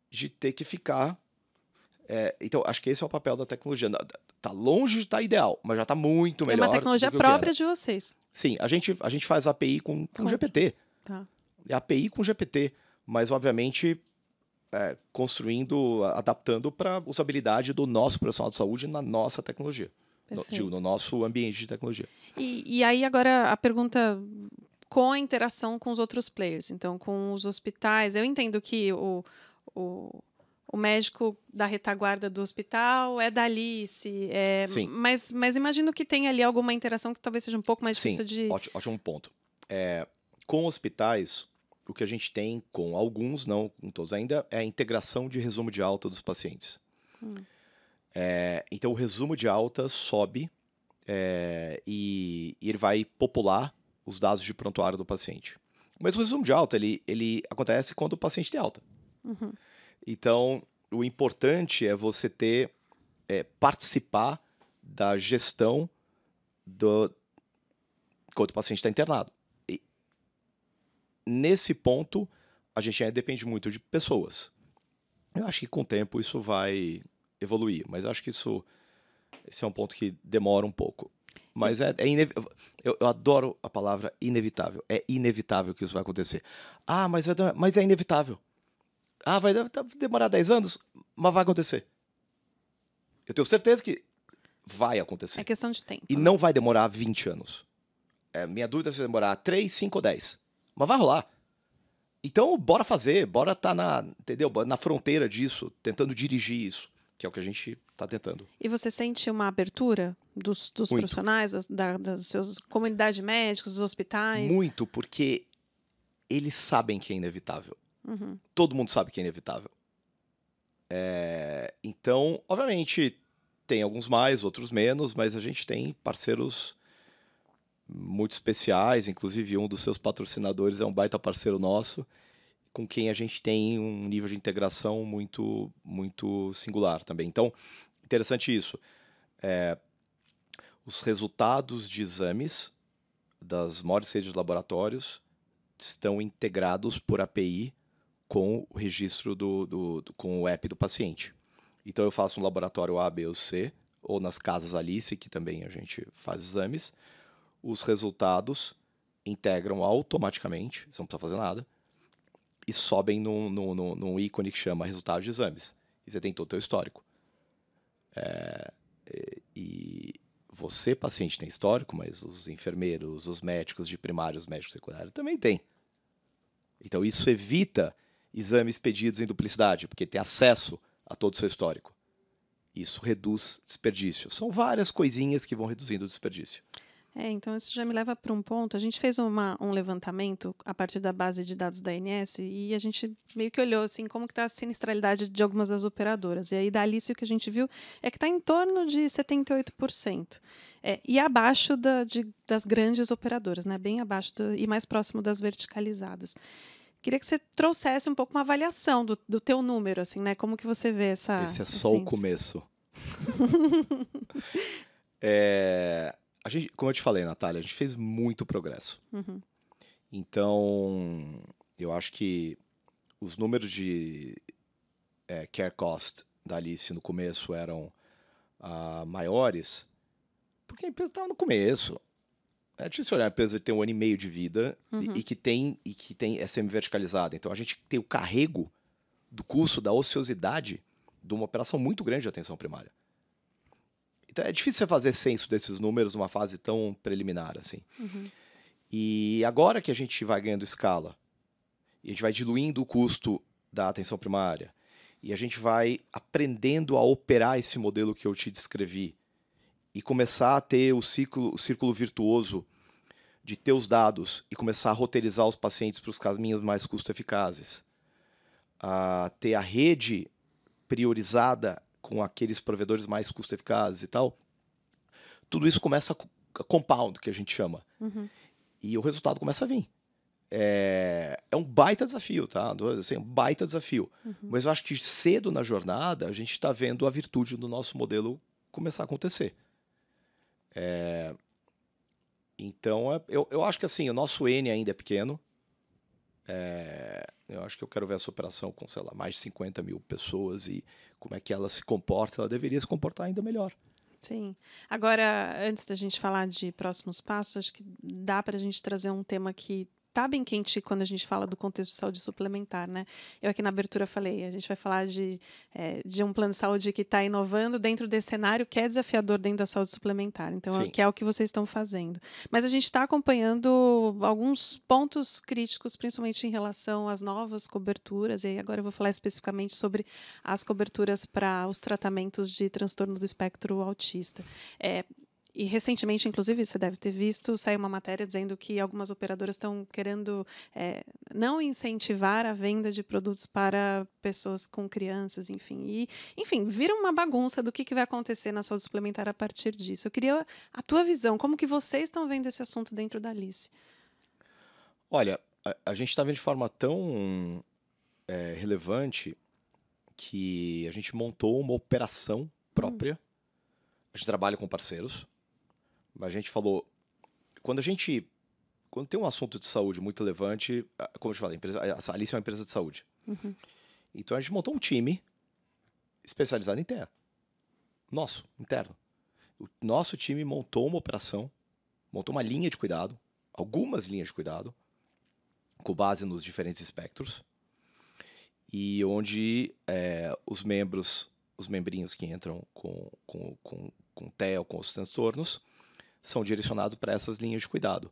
de ter que ficar é, então, acho que esse é o papel da tecnologia. Tá longe de estar tá ideal, mas já está muito melhor. É uma tecnologia própria de vocês. Sim, a gente, a gente faz API com, com, GPT. Tá. É API com GPT, mas obviamente é, construindo, adaptando para usabilidade do nosso profissional de saúde na nossa tecnologia. No, no, nosso ambiente de tecnologia. E, e aí, agora, a pergunta com a interação com os outros players, então com os hospitais. Eu entendo que o, o o médico da retaguarda do hospital é da Alice. É, Sim. Mas, mas imagino que tem ali alguma interação que talvez seja um pouco mais difícil Sim, de. Ótimo, ótimo ponto. É, com hospitais, o que a gente tem com alguns, não com todos ainda, é a integração de resumo de alta dos pacientes. Hum. É, então, o resumo de alta sobe é, e, e, ele vai popular os dados de prontuário do paciente. Mas o resumo de alta, ele, ele acontece quando o paciente tem alta. Uhum. Então, o importante é você ter, é, participar da gestão do quando o paciente está internado. E nesse ponto, a gente ainda depende muito de pessoas. Eu acho que com o tempo isso vai evoluir, mas acho que isso esse é um ponto que demora um pouco. Mas é, é eu, eu, adoro a palavra inevitável. É inevitável que isso vai acontecer. Ah, mas, mas é inevitável. Ah, vai tá, demorar 10 anos, mas vai acontecer. Eu tenho certeza que vai acontecer. É questão de tempo. E não vai demorar 20 anos. É, minha dúvida é se vai demorar 3, 5 ou 10. Mas vai rolar. Então, bora fazer, bora estar tá na, entendeu? na fronteira disso, tentando dirigir isso, que é o que a gente está tentando. E você sente uma abertura dos, dos profissionais, das, da, das suas comunidades médicas, dos hospitais? Muito, porque eles sabem que é inevitável. Uhum. Todo mundo sabe que é inevitável. É... Então, obviamente, tem alguns mais, outros menos, mas a gente tem parceiros muito especiais, inclusive um dos seus patrocinadores é um baita parceiro nosso, com quem a gente tem um nível de integração muito, muito singular também. Então, interessante isso. É, os resultados de exames das maiores redes de laboratórios estão integrados por API com o registro do, do, do, com o app do paciente. Então eu faço um laboratório A, B ou C, ou nas casas Alice, que também a gente faz exames. Os resultados integram automaticamente, você não precisa fazer nada, e sobem num, num, num, num ícone que chama resultados de exames. E você tem todo o seu histórico. É, e você, paciente, tem histórico, mas os enfermeiros, os médicos de primário, os médicos secundários também têm. Então isso evita exames pedidos em duplicidade, porque tem acesso a todo o seu histórico. Isso reduz desperdício. São várias coisinhas que vão reduzindo o desperdício. É, então isso já me leva para um ponto. A gente fez uma, um levantamento a partir da base de dados da ANS e a gente meio que olhou assim como está a sinistralidade de algumas das operadoras. E aí da Alice o que a gente viu é que está em torno de 78%. É, e abaixo da, de, das grandes operadoras, né? bem abaixo do, e mais próximo das verticalizadas. Queria que você trouxesse um pouco uma avaliação do, do teu número, assim, né? Como que você vê essa. Esse é só o começo. (laughs) é, a gente, como eu te falei, Natália, a gente fez muito progresso. Uhum. Então, eu acho que os números de é, care cost da Alice no começo eram uh, maiores, porque a empresa estava no começo é difícil olhar a empresa que tem um ano e meio de vida uhum. e, e, que tem e que tem é semi-verticalizada. Então a gente tem o carrego do custo da ociosidade de uma operação muito grande de atenção primária. Então é difícil você fazer senso desses números numa fase tão preliminar assim. Uhum. E agora que a gente vai ganhando escala, e a gente vai diluindo o custo da atenção primária, e a gente vai aprendendo a operar esse modelo que eu te descrevi e começar a ter o círculo, o círculo virtuoso de ter os dados e começar a roteirizar os pacientes para os caminhos mais custo-eficazes. A ter a rede priorizada com aqueles provedores mais custo-eficazes e tal. Tudo isso começa a compound, que a gente chama. Uhum. E o resultado começa a vir. É, é um baita desafio, tá? Assim, é um baita desafio. Uhum. Mas eu acho que cedo na jornada a gente está vendo a virtude do nosso modelo começar a acontecer. É... Então, é... eu, eu acho que assim, o nosso N ainda é pequeno. É... Eu acho que eu quero ver essa operação com, sei lá, mais de 50 mil pessoas e como é que ela se comporta. Ela deveria se comportar ainda melhor. Sim. Agora, antes da gente falar de próximos passos, acho que dá para a gente trazer um tema que tá bem quente quando a gente fala do contexto de saúde suplementar, né? Eu aqui na abertura falei, a gente vai falar de, é, de um plano de saúde que está inovando dentro desse cenário que é desafiador dentro da saúde suplementar. Então, é Sim. que é o que vocês estão fazendo. Mas a gente está acompanhando alguns pontos críticos, principalmente em relação às novas coberturas. E aí agora eu vou falar especificamente sobre as coberturas para os tratamentos de transtorno do espectro autista. É, e recentemente, inclusive, você deve ter visto, saiu uma matéria dizendo que algumas operadoras estão querendo é, não incentivar a venda de produtos para pessoas com crianças, enfim. E, enfim, vira uma bagunça do que, que vai acontecer na saúde suplementar a partir disso. Eu queria a tua visão, como que vocês estão vendo esse assunto dentro da Alice? Olha, a, a gente está vendo de forma tão é, relevante que a gente montou uma operação hum. própria. Hum. A gente trabalha com parceiros a gente falou. Quando a gente. Quando tem um assunto de saúde muito relevante, como eu te falei, a, empresa, a Alice é uma empresa de saúde. Uhum. Então a gente montou um time especializado em terra. Nosso, interno. O nosso time montou uma operação, montou uma linha de cuidado, algumas linhas de cuidado, com base nos diferentes espectros, e onde é, os membros, os membrinhos que entram com, com, com, com TEL, com os transtornos, são direcionados para essas linhas de cuidado.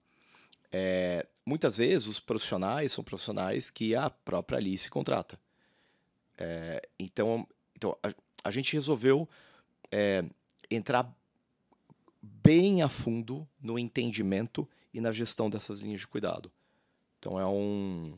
É, muitas vezes os profissionais são profissionais que a própria Alice contrata. É, então, então a, a gente resolveu é, entrar bem a fundo no entendimento e na gestão dessas linhas de cuidado. Então é um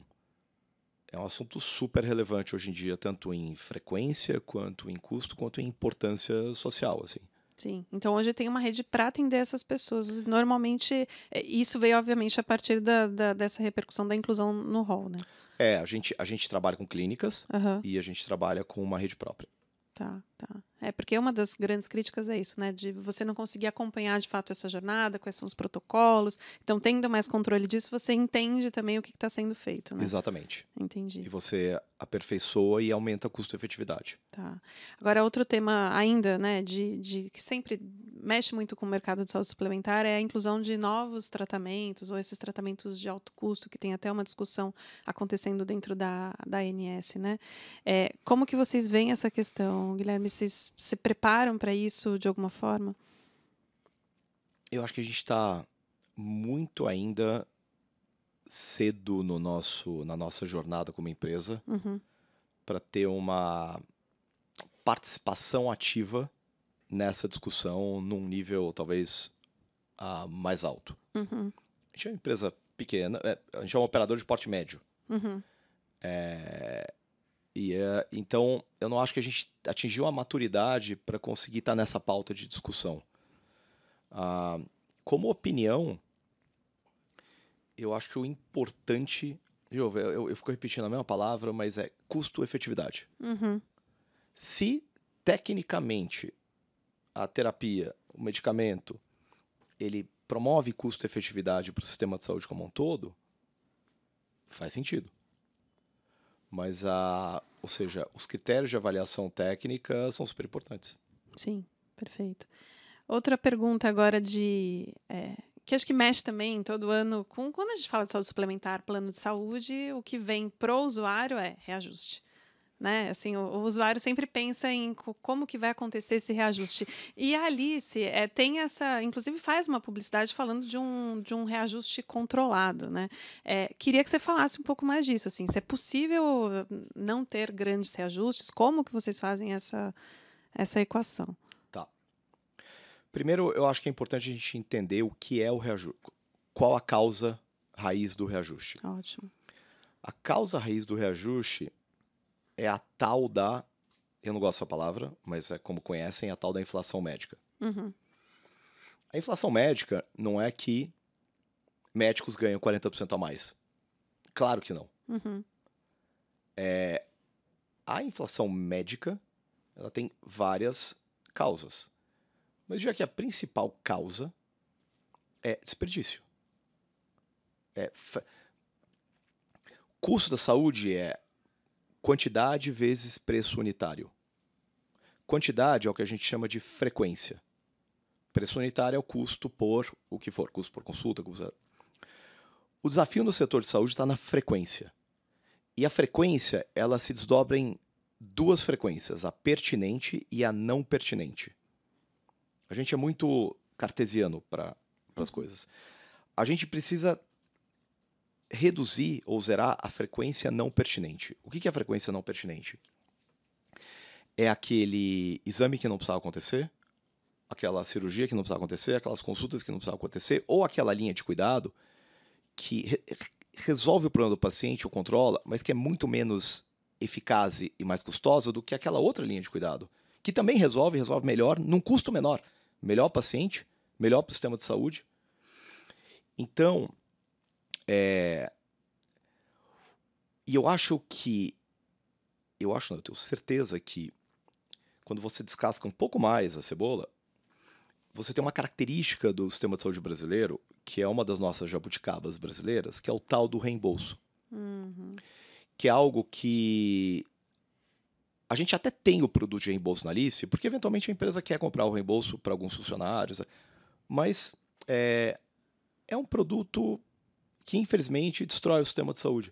é um assunto super relevante hoje em dia, tanto em frequência, quanto em custo, quanto em importância social, assim. Sim. Então hoje tem uma rede para atender essas pessoas. Normalmente, é, isso veio, obviamente, a partir da, da, dessa repercussão da inclusão no hall, né? É, a gente, a gente trabalha com clínicas uhum. e a gente trabalha com uma rede própria. Tá. Tá. É porque uma das grandes críticas é isso, né? De você não conseguir acompanhar de fato essa jornada, quais são os protocolos. Então, tendo mais controle disso, você entende também o que está sendo feito, né? Exatamente. Entendi. E você aperfeiçoa e aumenta o custo-efetividade. Tá. Agora, outro tema ainda, né, de, de, que sempre mexe muito com o mercado de saúde suplementar é a inclusão de novos tratamentos ou esses tratamentos de alto custo, que tem até uma discussão acontecendo dentro da, da ANS, né? É, como que vocês veem essa questão, Guilherme? filme? Vocês se preparam para isso de alguma forma? Eu acho que a gente está muito ainda cedo no nosso, na nossa jornada como empresa uhum. para ter uma participação ativa nessa discussão num nível talvez uh, mais alto. Uhum. A gente é uma empresa pequena, é, a gente é um operador de porte médio. Uhum. É, e é, então, eu não acho que a gente atingiu a maturidade para conseguir estar tá nessa pauta de discussão. Ah, como opinião, eu acho que o importante. Eu, eu, eu fico repetindo a mesma palavra, mas é custo-efetividade. Uhum. Se tecnicamente a terapia, o medicamento, ele promove custo-efetividade para o sistema de saúde como um todo, faz sentido. Mas a, ou seja, os critérios de avaliação técnica são super importantes. Sim, perfeito. Outra pergunta agora de é, que acho que mexe também todo ano com quando a gente fala de saúde suplementar, plano de saúde, o que vem pro usuário é reajuste. Né? Assim, o, o, usuário sempre pensa em co como que vai acontecer esse reajuste. E a Alice é, tem essa, inclusive faz uma publicidade falando de um, de um reajuste controlado. Né? É, queria que você falasse um pouco mais disso. Assim, se é possível não ter grandes reajustes, como que vocês fazem essa, essa equação? Tá. Primeiro, eu acho que é importante a gente entender o que é o reajuste, qual a causa raiz do reajuste. Ótimo. A causa raiz do reajuste é a tal da. Eu não gosto dessa palavra, mas é como conhecem, a tal da inflação médica. Uhum. A inflação médica não é que médicos ganham 40% a mais. Claro que não. Uhum. É, a inflação médica ela tem várias causas. Mas já que a principal causa é desperdício. É, o custo da saúde é quantidade vezes preço unitário. Quantidade é o que a gente chama de frequência. Preço unitário é o custo por o que for, custo por consulta. Custo... O desafio no setor de saúde está na frequência. E a frequência ela se desdobra em duas frequências, a pertinente e a não pertinente. A gente é muito cartesiano para as coisas. A gente precisa reduzir ou zerar a frequência não pertinente. O que é a frequência não pertinente? É aquele exame que não precisava acontecer, aquela cirurgia que não precisava acontecer, aquelas consultas que não precisavam acontecer, ou aquela linha de cuidado que re resolve o problema do paciente ou controla, mas que é muito menos eficaz e mais custosa do que aquela outra linha de cuidado, que também resolve, resolve melhor, num custo menor. Melhor paciente, melhor para o sistema de saúde. Então, é... E eu acho que. Eu acho, não, eu tenho certeza que quando você descasca um pouco mais a cebola, você tem uma característica do sistema de saúde brasileiro, que é uma das nossas jabuticabas brasileiras, que é o tal do reembolso. Uhum. Que é algo que a gente até tem o produto de reembolso na lista, porque eventualmente a empresa quer comprar o reembolso para alguns funcionários, mas é, é um produto que infelizmente destrói o sistema de saúde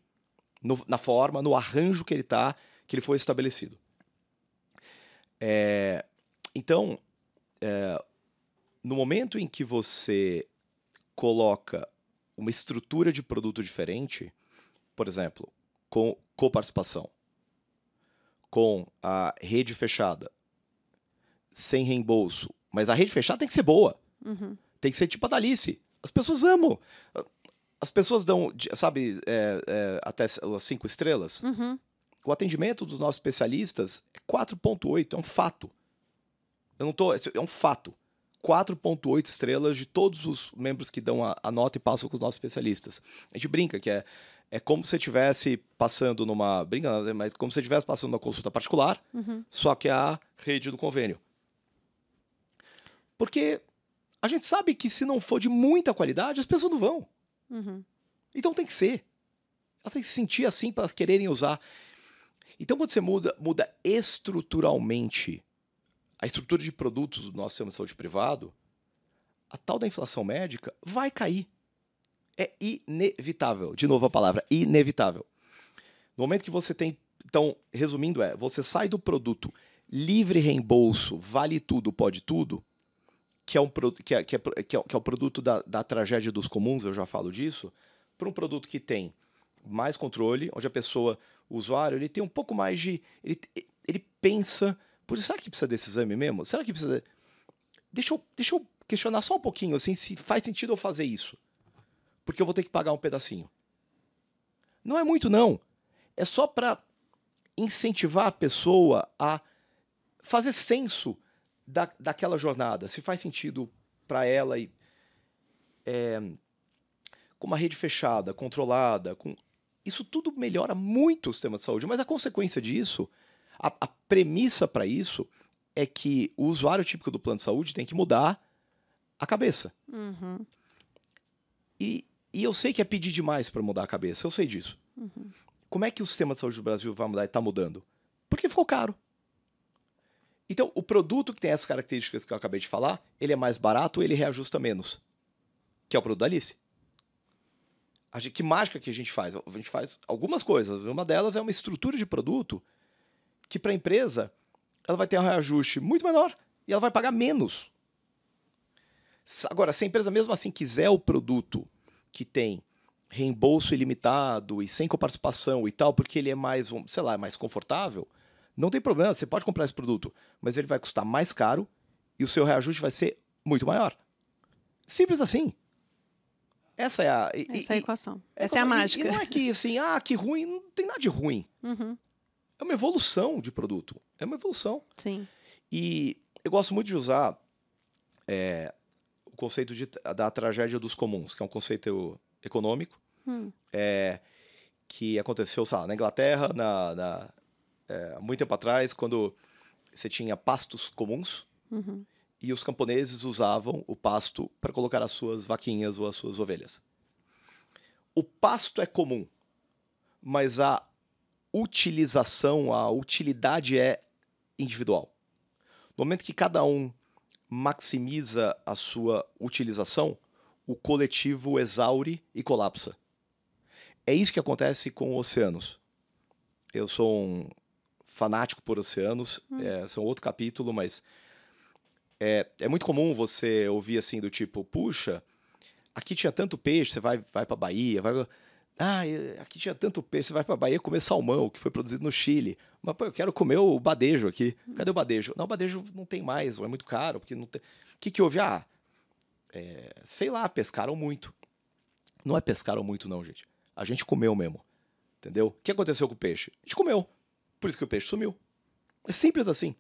no, na forma, no arranjo que ele está, que ele foi estabelecido. É, então, é, no momento em que você coloca uma estrutura de produto diferente, por exemplo, com coparticipação, com a rede fechada, sem reembolso, mas a rede fechada tem que ser boa, uhum. tem que ser tipo a Dalice. As pessoas amam. As pessoas dão, sabe, é, é, até as cinco estrelas. Uhum. O atendimento dos nossos especialistas é 4,8, é um fato. Eu não tô. É, é um fato. 4,8 estrelas de todos os membros que dão a, a, nota e passam com os nossos especialistas. A gente brinca que é, é como se você estivesse passando numa. Brincando, né, mas como se você estivesse passando numa consulta particular, uhum. só que é a rede do convênio. Porque a gente sabe que se não for de muita qualidade, as pessoas não vão. Uhum. Então tem que ser. Elas têm que se sentir assim para elas quererem usar. Então, quando você muda, muda estruturalmente a estrutura de produtos do nosso sistema de saúde privado, a tal da inflação médica vai cair. É inevitável. De novo a palavra, inevitável. No momento que você tem. Então, resumindo, é: você sai do produto livre reembolso, vale tudo, pode tudo, que é, um, que é, que é, que é, que é o produto da, da tragédia dos comuns, eu já falo disso, para um produto que tem mais controle, onde a pessoa, o usuário, ele tem um pouco mais de. Ele, ele pensa. Por será que precisa desse exame mesmo? Será que precisa. Deixa eu, deixa eu questionar só um pouquinho, assim, se faz sentido eu fazer isso. Porque eu vou ter que pagar um pedacinho. Não é muito, não. É só para incentivar a pessoa a fazer senso da, daquela jornada, se faz sentido para ela e é, com uma rede fechada, controlada, com isso tudo melhora muito o sistema de saúde, mas a consequência disso, a, a premissa para isso é que o usuário típico do plano de saúde tem que mudar a cabeça. Uhum. E, e eu sei que é pedir demais para mudar a cabeça, eu sei disso. Uhum. Como é que o sistema de saúde do Brasil vai mudar e está mudando? Porque ficou caro. Então, o produto que tem essas características que eu acabei de falar, ele é mais barato, ele reajusta menos. Que é o produto da Alice. Gente, que mágica que a gente faz? A gente faz algumas coisas. Uma delas é uma estrutura de produto que, para a empresa, ela vai ter um reajuste muito menor e ela vai pagar menos. Agora, se a empresa mesmo assim quiser o produto que tem reembolso ilimitado e sem coparticipação e tal, porque ele é mais, sei lá, é mais confortável, não tem problema, você pode comprar esse produto, mas ele vai custar mais caro e o seu reajuste vai ser muito maior. Simples assim. Essa é a. E, Essa é a equação. E, Essa é a é é mágica. E, não é que assim, ah, que ruim, não tem nada de ruim. Uhum. É uma evolução de produto. É uma evolução. Sim. E eu gosto muito de usar é, o conceito de, da tragédia dos comuns, que é um conceito econômico. Hum. É, que aconteceu, sabe, na Inglaterra, na, na, é, muito tempo atrás, quando você tinha pastos comuns uhum. e os camponeses usavam o pasto para colocar as suas vaquinhas ou as suas ovelhas. O pasto é comum, mas a utilização, a utilidade é individual. No momento que cada um maximiza a sua utilização, o coletivo exaure e colapsa. É isso que acontece com oceanos. Eu sou um fanático por oceanos, hum. é, são outro capítulo, mas é, é muito comum você ouvir assim do tipo, puxa, aqui tinha tanto peixe, você vai, vai para Bahia, vai ah, aqui tinha tanto peixe, você vai para Bahia comer salmão, que foi produzido no Chile. Mas pô, eu quero comer o badejo aqui. Hum. Cadê o badejo? Não, o badejo não tem mais, é muito caro, porque não tem. O que, que houve? Ah, é, sei lá, pescaram muito. Não é pescaram muito, não, gente. A gente comeu mesmo. Entendeu? O que aconteceu com o peixe? A gente comeu. Por isso que o peixe sumiu. É simples assim.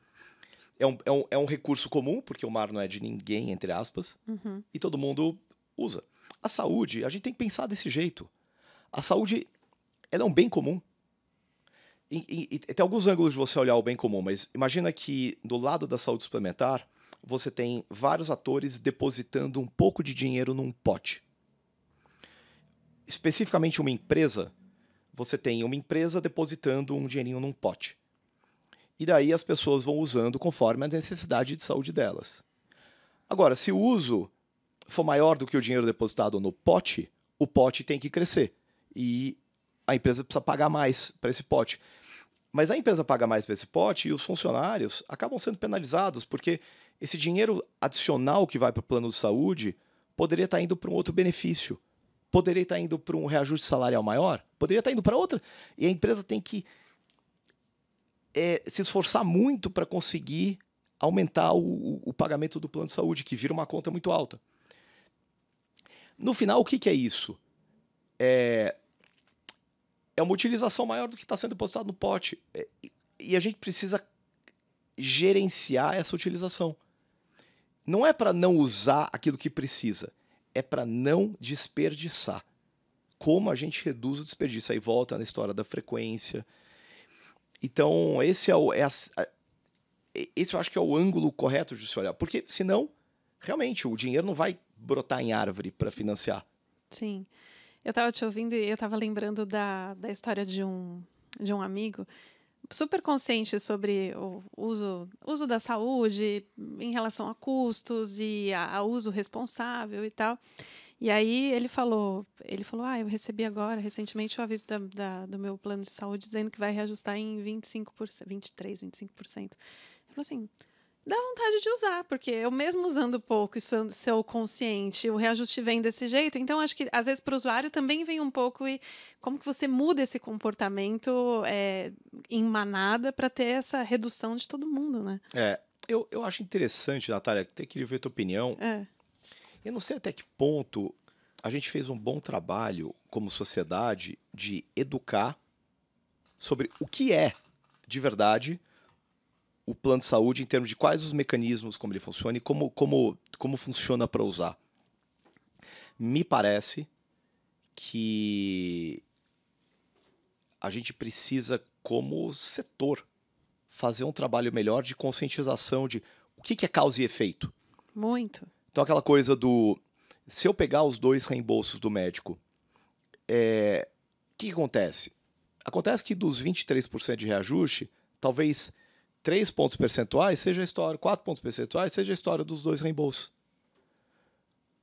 É um, é um, é um recurso comum, porque o mar não é de ninguém, entre aspas, uhum. e todo mundo usa. A saúde, a gente tem que pensar desse jeito. A saúde, ela é um bem comum. E, e, e tem alguns ângulos de você olhar o bem comum, mas imagina que do lado da saúde suplementar, você tem vários atores depositando um pouco de dinheiro num pote. Especificamente uma empresa você tem uma empresa depositando um dinheirinho num pote. E daí as pessoas vão usando conforme a necessidade de saúde delas. Agora, se o uso for maior do que o dinheiro depositado no pote, o pote tem que crescer. E a empresa precisa pagar mais para esse pote. Mas a empresa paga mais para esse pote e os funcionários acabam sendo penalizados, porque esse dinheiro adicional que vai para o plano de saúde poderia estar tá indo para um outro benefício poderia estar tá indo para um reajuste salarial maior, poderia estar tá indo para outra. E a empresa tem que é, se esforçar muito para conseguir aumentar o, o, pagamento do plano de saúde, que vira uma conta muito alta. No final, o que, que é isso? É, é uma utilização maior do que está sendo depositado no pote. É, e a gente precisa gerenciar essa utilização. Não é para não usar aquilo que precisa é para não desperdiçar. Como a gente reduz o desperdício? Aí volta na história da frequência. Então, esse é o. É a, esse eu acho que é o ângulo correto de se olhar. Porque senão, realmente, o dinheiro não vai brotar em árvore para financiar. Sim. Eu estava te ouvindo e eu estava lembrando da, da história de um, de um amigo super consciente sobre o uso, uso da saúde em relação a custos e a, a uso responsável e tal. E aí ele falou, ele falou, ah, eu recebi agora, recentemente, o aviso da, da, do meu plano de saúde dizendo que vai reajustar em 25%, 23%, 25%. Ele falou assim, dá vontade de usar, porque eu mesmo usando pouco e sou consciente, o reajuste vem desse jeito, então acho que às vezes para o usuário também vem um pouco e como que você muda esse comportamento é, em manada para ter essa redução de todo mundo, né? É, eu, eu acho interessante, Natália, até queria ver a tua opinião. É. Eu não sei até que ponto a gente fez um bom trabalho como sociedade de educar sobre o que é de verdade o plano de saúde em termos de quais os mecanismos, como ele funciona e como, como, como funciona para usar. Me parece que a gente precisa, como setor, fazer um trabalho melhor de conscientização de o que é causa e efeito. Muito. Então, aquela coisa do. Se eu pegar os dois reembolsos do médico, é, o que, que acontece? Acontece que dos 23% de reajuste, talvez 3 pontos percentuais, seja a história, 4 pontos percentuais, seja a história dos dois reembolsos.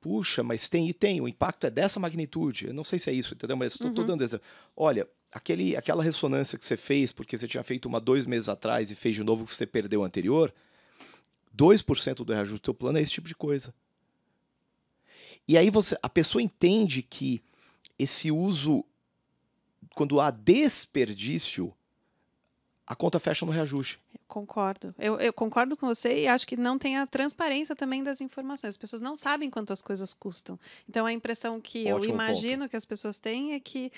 Puxa, mas tem e tem, o impacto é dessa magnitude. Eu não sei se é isso, entendeu? Mas estou uhum. dando exemplo. Olha, aquele, aquela ressonância que você fez, porque você tinha feito uma dois meses atrás e fez de novo que você perdeu o anterior, 2% do reajuste do seu plano é esse tipo de coisa. E aí você, a pessoa entende que esse uso, quando há desperdício, a conta fecha no reajuste. concordo. Eu, eu, concordo com você e acho que não tem a transparência também das informações. As pessoas não sabem quanto as coisas custam. Então a impressão que Ótimo eu imagino ponto. que as pessoas têm é que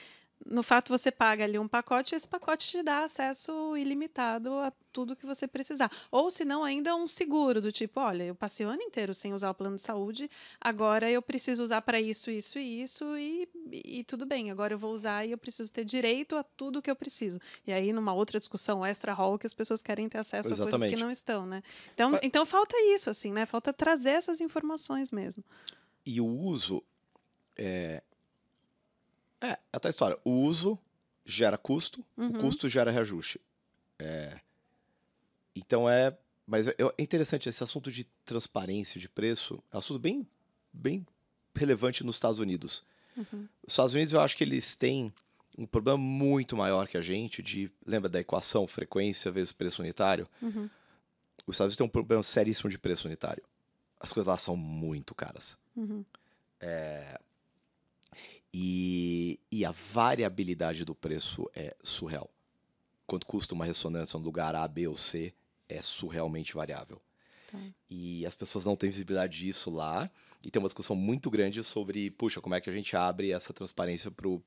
no fato você paga ali um pacote, esse pacote te dá acesso ilimitado a tudo que você precisar. Ou se não, ainda um seguro do tipo, olha, eu passei o ano inteiro sem usar o plano de saúde, agora eu preciso usar para isso, isso e isso e, e tudo bem. Agora eu vou usar e eu preciso ter direito a tudo que eu preciso. E aí numa outra discussão extra hall que as pessoas querem ter acesso Exatamente. a coisas que não estão, né? Então, Mas... então falta isso assim, né? Falta trazer essas informações mesmo. E o uso é, é, é a história. O uso gera custo, uhum. o custo gera reajuste. É... Então é. Mas é, é interessante esse assunto de transparência de preço, é um assunto bem, bem relevante nos Estados Unidos. Uhum. Os Estados Unidos, eu acho que eles têm um problema muito maior que a gente de. Lembra da equação frequência vezes preço unitário? Uhum. Os Estados Unidos têm um problema seríssimo de preço unitário. As coisas lá são muito caras. Uhum. É, e, e a variabilidade do preço é surreal. Quanto custa uma ressonância no lugar A, B ou C é surrealmente variável. Tá. E as pessoas não têm visibilidade disso lá. E tem uma discussão muito grande sobre, puxa, como é que a gente abre essa transparência para o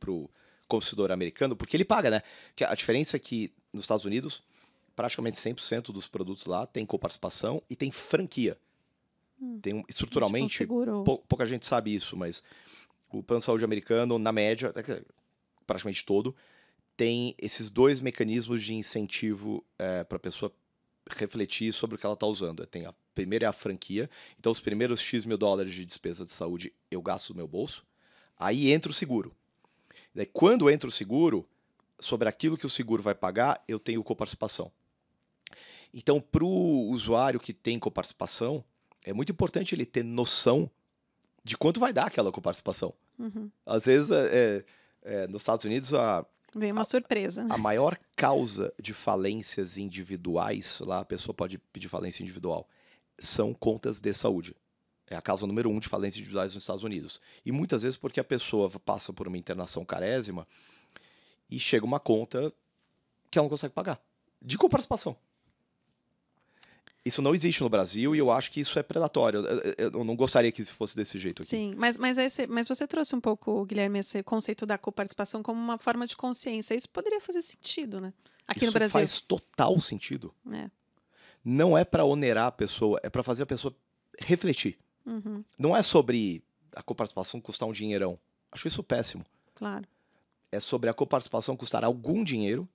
consumidor americano? Porque ele paga, né? Que a diferença é que nos Estados Unidos, praticamente 100% dos produtos lá tem coparticipação e tem franquia. Hum, tem um, estruturalmente, pou, pouca gente sabe isso, mas o plano de saúde americano, na média, praticamente todo, tem esses dois mecanismos de incentivo é, eh, para a pessoa refletir sobre o que ela está usando. Tem a primeira é a franquia, então os primeiros X mil dólares de despesa de saúde eu gasto do meu bolso, aí entra o seguro. Daí, quando entra o seguro, sobre aquilo que o seguro vai pagar, eu tenho coparticipação. Então, para o usuário que tem coparticipação, é muito importante ele ter noção de quanto vai dar aquela coparticipação. Uhum. Às vezes, é, é, é, nos Estados Unidos, a. Vem uma a, surpresa. A maior causa de falências individuais, lá a pessoa pode pedir falência individual, são contas de saúde. É a causa número um de falências individuais nos Estados Unidos. E muitas vezes porque a pessoa passa por uma internação carésima e chega uma conta que ela não consegue pagar. De participação isso não existe no Brasil e eu acho que isso é predatório. Eu não gostaria que isso fosse desse jeito aqui. Sim, mas, mas, esse, mas você trouxe um pouco, Guilherme, esse conceito da coparticipação como uma forma de consciência. Isso poderia fazer sentido, né? Aqui isso no Brasil. faz total sentido. É. Não é para onerar a pessoa, é para fazer a pessoa refletir. Uhum. Não é sobre a coparticipação custar um dinheirão. Acho isso péssimo. Claro. É sobre a coparticipação custar algum dinheiro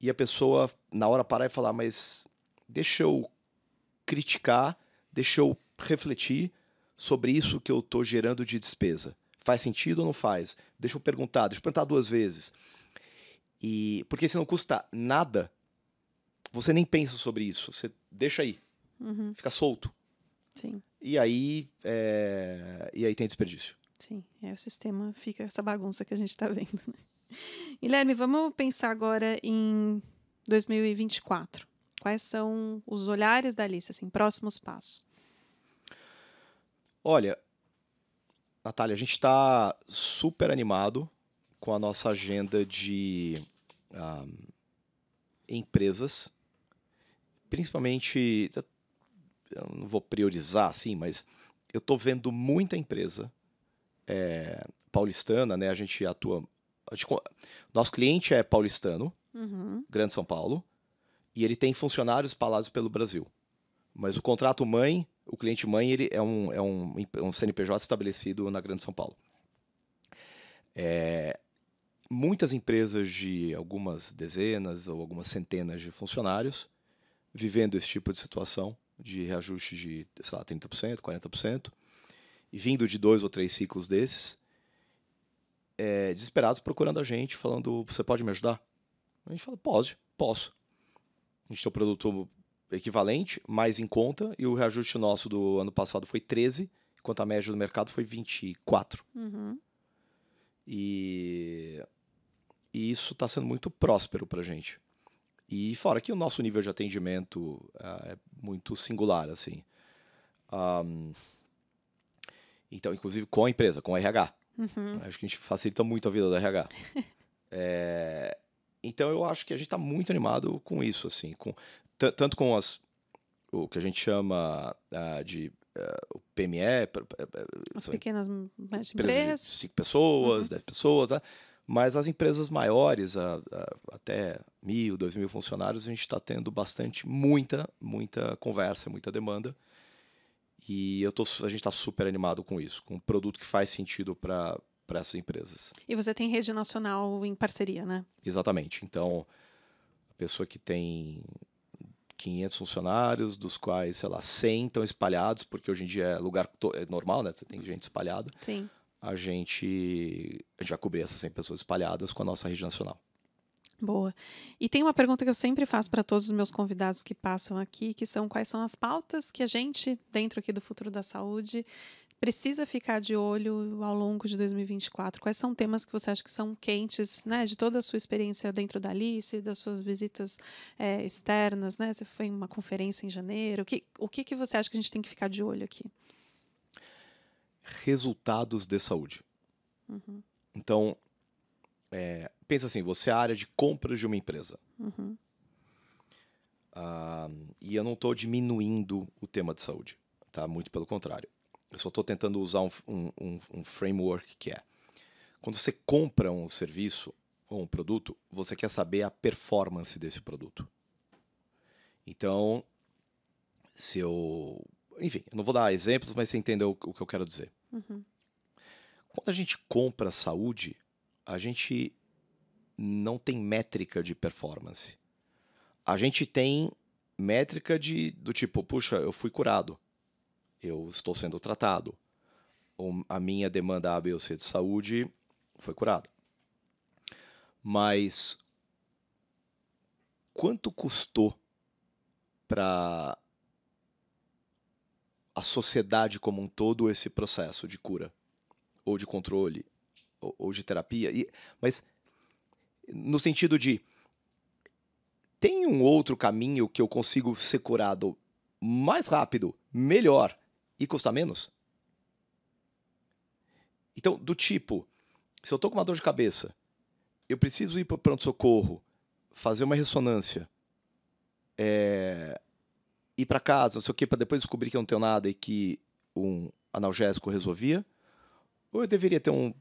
e a pessoa, na hora, parar e falar: Mas deixa eu criticar, deixa eu refletir sobre isso que eu estou gerando de despesa. Faz sentido ou não faz? Deixa eu perguntar, deixa eu perguntar duas vezes. E porque se não custa nada, você nem pensa sobre isso. Você deixa aí, uhum. fica solto. Sim. E aí, é... e aí tem desperdício. Sim, é o sistema fica essa bagunça que a gente está vendo. Né? Guilherme, vamos pensar agora em 2024. Quais são os olhares da Alice, assim, próximos passos? Olha, Natália, a gente está super animado com a nossa agenda de empresas, principalmente, eu não vou priorizar assim, mas eu estou vendo muita empresa é, paulistana, né? A gente atua, a gente, nosso cliente é paulistano, uhum. Grande São Paulo, e ele tem funcionários espalhados pelo Brasil. Mas o contrato mãe, o cliente mãe, ele é um, é um, um CNPJ estabelecido na Grande São Paulo. É, muitas empresas de algumas dezenas ou algumas centenas de funcionários vivendo esse tipo de situação de reajuste de, sei lá, 30%, 40%, e vindo de dois ou três ciclos desses, é, desesperados procurando a gente, falando, você pode me ajudar? A gente fala, pode, posso. A gente tem o produto equivalente, mais em conta, e o reajuste nosso do ano passado foi 13, enquanto a média do mercado foi 24. Uhum. E, e isso está sendo muito próspero para a gente. E fora que o nosso nível de atendimento uh, é muito singular, assim. Um, então, inclusive com a empresa, com a RH. Uhum. Acho que a gente facilita muito a vida da RH. (laughs) é, então eu acho que a gente está muito animado com isso, assim, com tanto com as o que a gente chama uh, de uh, o PME, as pequenas empresas, hum, empresas de cinco pessoas, uhum. dez pessoas, né? mas as empresas maiores, a, a, até mil, dois mil funcionários, a gente está tendo bastante, muita, muita conversa, muita demanda. E eu tô, a gente está super animado com isso, com um produto que faz sentido para para essas empresas. E você tem rede nacional em parceria, né? Exatamente. Então, a pessoa que tem 500 funcionários, dos quais, sei lá, 100 estão espalhados, porque hoje em dia é lugar é normal, né? Você tem gente espalhada. Sim. A gente já cobriu essas 100 pessoas espalhadas com a nossa rede nacional. Boa. E tem uma pergunta que eu sempre faço para todos os meus convidados que passam aqui, que são quais são as pautas que a gente, dentro aqui do Futuro da Saúde, precisa ficar de olho ao longo de 2024? Quais são temas que você acha que são quentes, né? De toda a sua experiência dentro da Alice, das suas visitas é, externas, né? Você foi em uma conferência em janeiro. O que, o que, que você acha que a gente tem que ficar de olho aqui? Resultados de saúde. Uhum. Então, é, pensa assim, você é a área de compras de uma empresa. Uhum. Ah, e eu não estou diminuindo o tema de saúde, tá? Muito pelo contrário. Eu só estou tentando usar um, um, um framework que é. Quando você compra um serviço ou um produto, você quer saber a performance desse produto. Então, se eu. Enfim, eu não vou dar exemplos, mas você entendeu o que eu quero dizer. Uhum. Quando a gente compra saúde, a gente não tem métrica de performance. A gente tem métrica de do tipo, puxa, eu fui curado eu estou sendo tratado. A minha demanda A, B ou C de saúde foi curada. Mas quanto custou para a sociedade como um todo esse processo de cura ou de controle ou, ou de terapia? E, mas no sentido de tem um outro caminho que eu consigo ser curado mais rápido, melhor e custa menos. Então, do tipo, se eu estou com uma dor de cabeça, eu preciso ir para o pronto-socorro, fazer uma ressonância, é, ir para casa, não sei o quê, para depois descobrir que eu não tenho nada e que um analgésico resolvia, ou eu deveria ter um.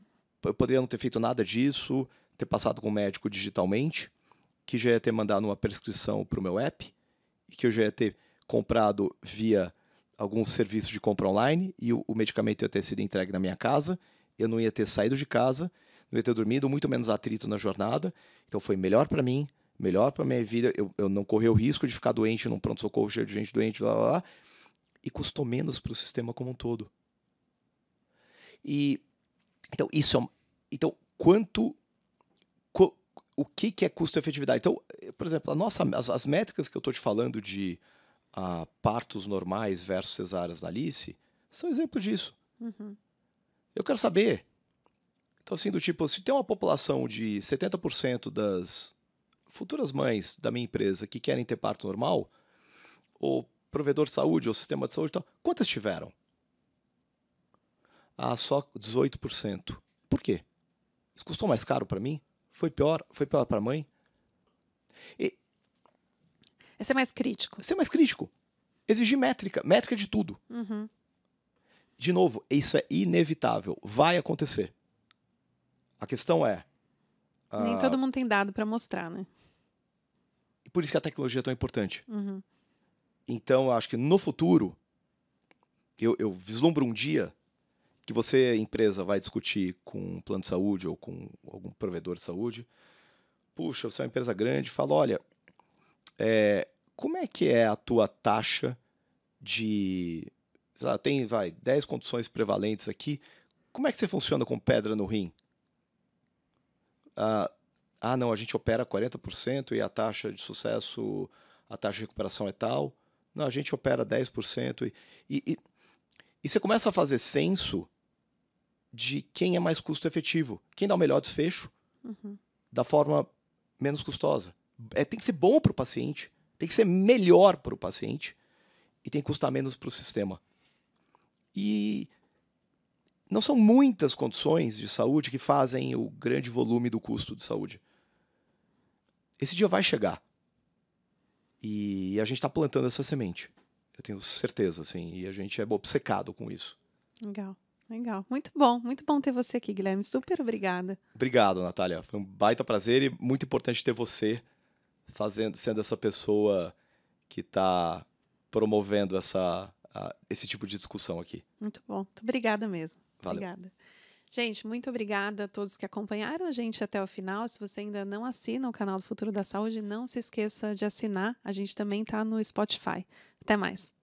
Eu poderia não ter feito nada disso, ter passado com o médico digitalmente, que já ia ter mandado uma prescrição para o meu app, e que eu já ia ter comprado via alguns serviços de compra online e o, o medicamento ia ter sido entregue na minha casa, eu não ia ter saído de casa, não ia ter dormido, muito menos atrito na jornada. Então foi melhor para mim, melhor para minha vida. Eu, eu não corri o risco de ficar doente num pronto-socorro cheio de gente doente, blá blá blá. E custou menos para o sistema como um todo. E então isso é, então quanto o que, que é custo-efetividade? Então, por exemplo, a nossa, as, as métricas que eu estou te falando de a partos normais versus cesáreas na Alice são exemplo disso. Uhum. Eu quero saber. Então, assim, do tipo, se tem uma população de 70% das futuras mães da minha empresa que querem ter parto normal, o provedor de saúde, ou sistema de saúde quantas tiveram? Ah, só 18%. Por quê? Isso custou mais caro para mim? Foi pior? Foi pior para a mãe? E é ser mais crítico. É ser mais crítico. Exigir métrica, métrica de tudo. Uhum. De novo, isso é inevitável. Vai acontecer. A questão é. Ah, Nem uh... todo mundo tem dado para mostrar, né? Por isso que a tecnologia é tão importante. Uhum. Então, eu acho que no futuro, eu, eu vislumbro um dia que você, empresa, vai discutir com um plano de saúde ou com algum provedor de saúde. Puxa, você é uma empresa grande, fala: olha, é, como é que é a tua taxa de. tem, vai, 10 condições prevalentes aqui. Como é que você funciona com pedra no rim? Ah, ah não, a gente opera 40% e a taxa de sucesso, a taxa de recuperação é tal. Não, a gente opera 10%. E, e, e, e você começa a fazer senso de quem é mais custo efetivo, quem dá o melhor desfecho uhum. da forma menos custosa. É, tem que ser bom para o paciente tem que ser melhor para o paciente e tem que custar menos para o sistema. E não são muitas condições de saúde que fazem o grande volume do custo de saúde. Esse dia vai chegar. E a gente está plantando essa semente. Eu tenho certeza, assim. E a gente é obcecado com isso. Legal, legal. Muito bom, muito bom ter você aqui, Guilherme. Super obrigada. Obrigado, Natália. Foi um baita prazer e muito importante ter você fazendo, sendo essa pessoa que está promovendo essa, esse tipo de discussão aqui. Muito bom. Muito obrigada mesmo. Valeu. Obrigada. Gente, muito obrigada a todos que acompanharam a gente até o final. Se você ainda não assina o canal do Futuro da Saúde, não se esqueça de assinar. A gente também está no Spotify. Até mais.